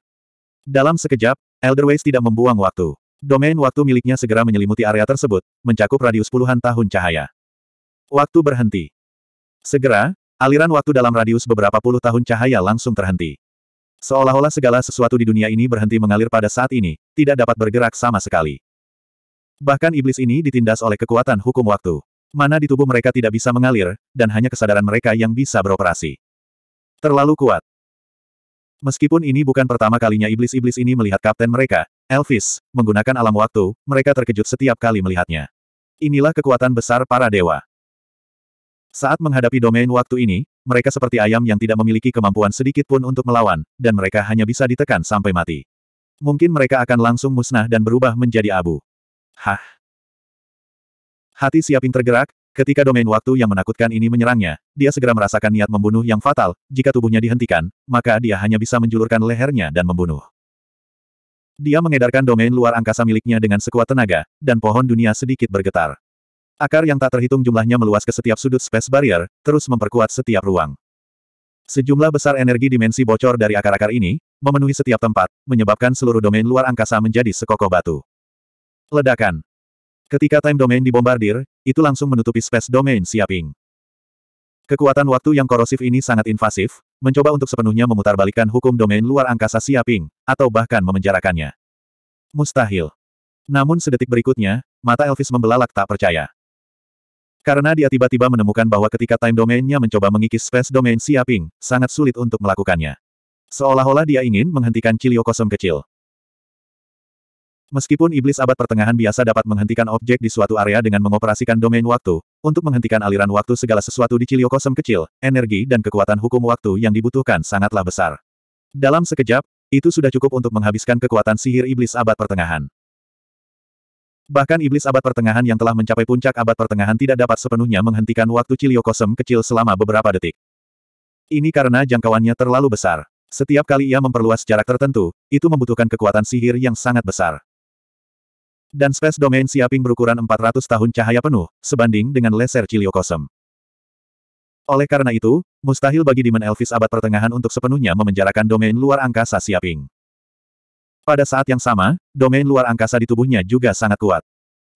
Speaker 1: Dalam sekejap, Elder Elderways tidak membuang waktu. Domain waktu miliknya segera menyelimuti area tersebut, mencakup radius puluhan tahun cahaya. Waktu berhenti. Segera, aliran waktu dalam radius beberapa puluh tahun cahaya langsung terhenti. Seolah-olah segala sesuatu di dunia ini berhenti mengalir pada saat ini, tidak dapat bergerak sama sekali. Bahkan iblis ini ditindas oleh kekuatan hukum waktu. Mana di tubuh mereka tidak bisa mengalir, dan hanya kesadaran mereka yang bisa beroperasi. Terlalu kuat. Meskipun ini bukan pertama kalinya iblis-iblis ini melihat kapten mereka, Elvis, menggunakan alam waktu, mereka terkejut setiap kali melihatnya. Inilah kekuatan besar para dewa. Saat menghadapi domain waktu ini, mereka seperti ayam yang tidak memiliki kemampuan sedikit pun untuk melawan, dan mereka hanya bisa ditekan sampai mati. Mungkin mereka akan langsung musnah dan berubah menjadi abu. Hah? Hati Siaping tergerak, Ketika domain waktu yang menakutkan ini menyerangnya, dia segera merasakan niat membunuh yang fatal, jika tubuhnya dihentikan, maka dia hanya bisa menjulurkan lehernya dan membunuh. Dia mengedarkan domain luar angkasa miliknya dengan sekuat tenaga, dan pohon dunia sedikit bergetar. Akar yang tak terhitung jumlahnya meluas ke setiap sudut space barrier, terus memperkuat setiap ruang. Sejumlah besar energi dimensi bocor dari akar-akar ini, memenuhi setiap tempat, menyebabkan seluruh domain luar angkasa menjadi sekokoh batu. Ledakan. Ketika time domain dibombardir, itu langsung menutupi space domain siaping. Kekuatan waktu yang korosif ini sangat invasif, mencoba untuk sepenuhnya memutarbalikkan hukum domain luar angkasa siaping, atau bahkan memenjarakannya. Mustahil. Namun sedetik berikutnya, mata Elvis membelalak tak percaya. Karena dia tiba-tiba menemukan bahwa ketika time domainnya mencoba mengikis space domain siaping, sangat sulit untuk melakukannya. Seolah-olah dia ingin menghentikan Cilio kosong kecil. Meskipun iblis abad pertengahan biasa dapat menghentikan objek di suatu area dengan mengoperasikan domain waktu, untuk menghentikan aliran waktu segala sesuatu di ciliokosem kecil, energi dan kekuatan hukum waktu yang dibutuhkan sangatlah besar. Dalam sekejap, itu sudah cukup untuk menghabiskan kekuatan sihir iblis abad pertengahan. Bahkan iblis abad pertengahan yang telah mencapai puncak abad pertengahan tidak dapat sepenuhnya menghentikan waktu ciliokosem kecil selama beberapa detik. Ini karena jangkauannya terlalu besar. Setiap kali ia memperluas jarak tertentu, itu membutuhkan kekuatan sihir yang sangat besar. Dan space domain siaping berukuran 400 tahun cahaya penuh, sebanding dengan leser ciliokosem. Oleh karena itu, mustahil bagi Demon Elvis abad pertengahan untuk sepenuhnya memenjarakan domain luar angkasa siaping. Pada saat yang sama, domain luar angkasa di tubuhnya juga sangat kuat.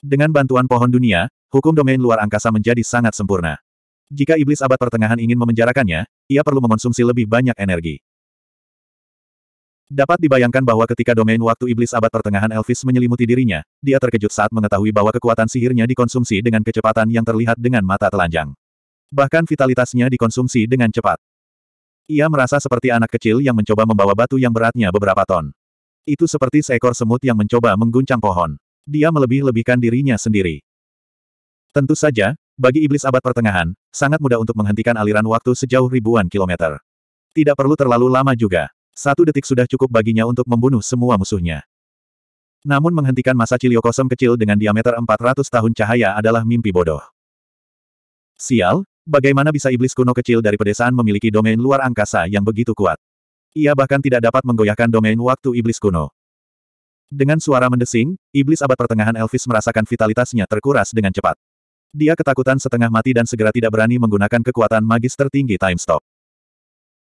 Speaker 1: Dengan bantuan pohon dunia, hukum domain luar angkasa menjadi sangat sempurna. Jika iblis abad pertengahan ingin memenjarakannya, ia perlu mengonsumsi lebih banyak energi. Dapat dibayangkan bahwa ketika domain waktu iblis abad pertengahan Elvis menyelimuti dirinya, dia terkejut saat mengetahui bahwa kekuatan sihirnya dikonsumsi dengan kecepatan yang terlihat dengan mata telanjang. Bahkan vitalitasnya dikonsumsi dengan cepat. Ia merasa seperti anak kecil yang mencoba membawa batu yang beratnya beberapa ton. Itu seperti seekor semut yang mencoba mengguncang pohon. Dia melebih-lebihkan dirinya sendiri. Tentu saja, bagi iblis abad pertengahan, sangat mudah untuk menghentikan aliran waktu sejauh ribuan kilometer. Tidak perlu terlalu lama juga. Satu detik sudah cukup baginya untuk membunuh semua musuhnya. Namun menghentikan masa ciliokosem kecil dengan diameter 400 tahun cahaya adalah mimpi bodoh. Sial, bagaimana bisa iblis kuno kecil dari pedesaan memiliki domain luar angkasa yang begitu kuat? Ia bahkan tidak dapat menggoyahkan domain waktu iblis kuno. Dengan suara mendesing, iblis abad pertengahan Elvis merasakan vitalitasnya terkuras dengan cepat. Dia ketakutan setengah mati dan segera tidak berani menggunakan kekuatan magis tertinggi time stop.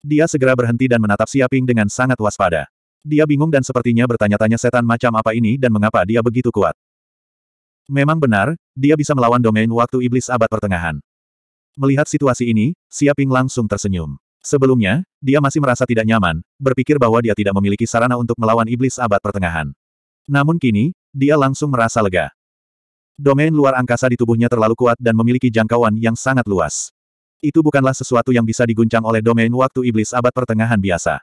Speaker 1: Dia segera berhenti dan menatap Siaping dengan sangat waspada. Dia bingung dan sepertinya bertanya-tanya setan macam apa ini dan mengapa dia begitu kuat. Memang benar, dia bisa melawan domain waktu iblis abad pertengahan. Melihat situasi ini, Siaping langsung tersenyum. Sebelumnya, dia masih merasa tidak nyaman, berpikir bahwa dia tidak memiliki sarana untuk melawan iblis abad pertengahan. Namun kini, dia langsung merasa lega. Domain luar angkasa di tubuhnya terlalu kuat dan memiliki jangkauan yang sangat luas. Itu bukanlah sesuatu yang bisa diguncang oleh domain waktu iblis abad pertengahan biasa.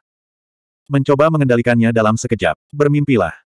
Speaker 1: Mencoba mengendalikannya dalam sekejap, bermimpilah.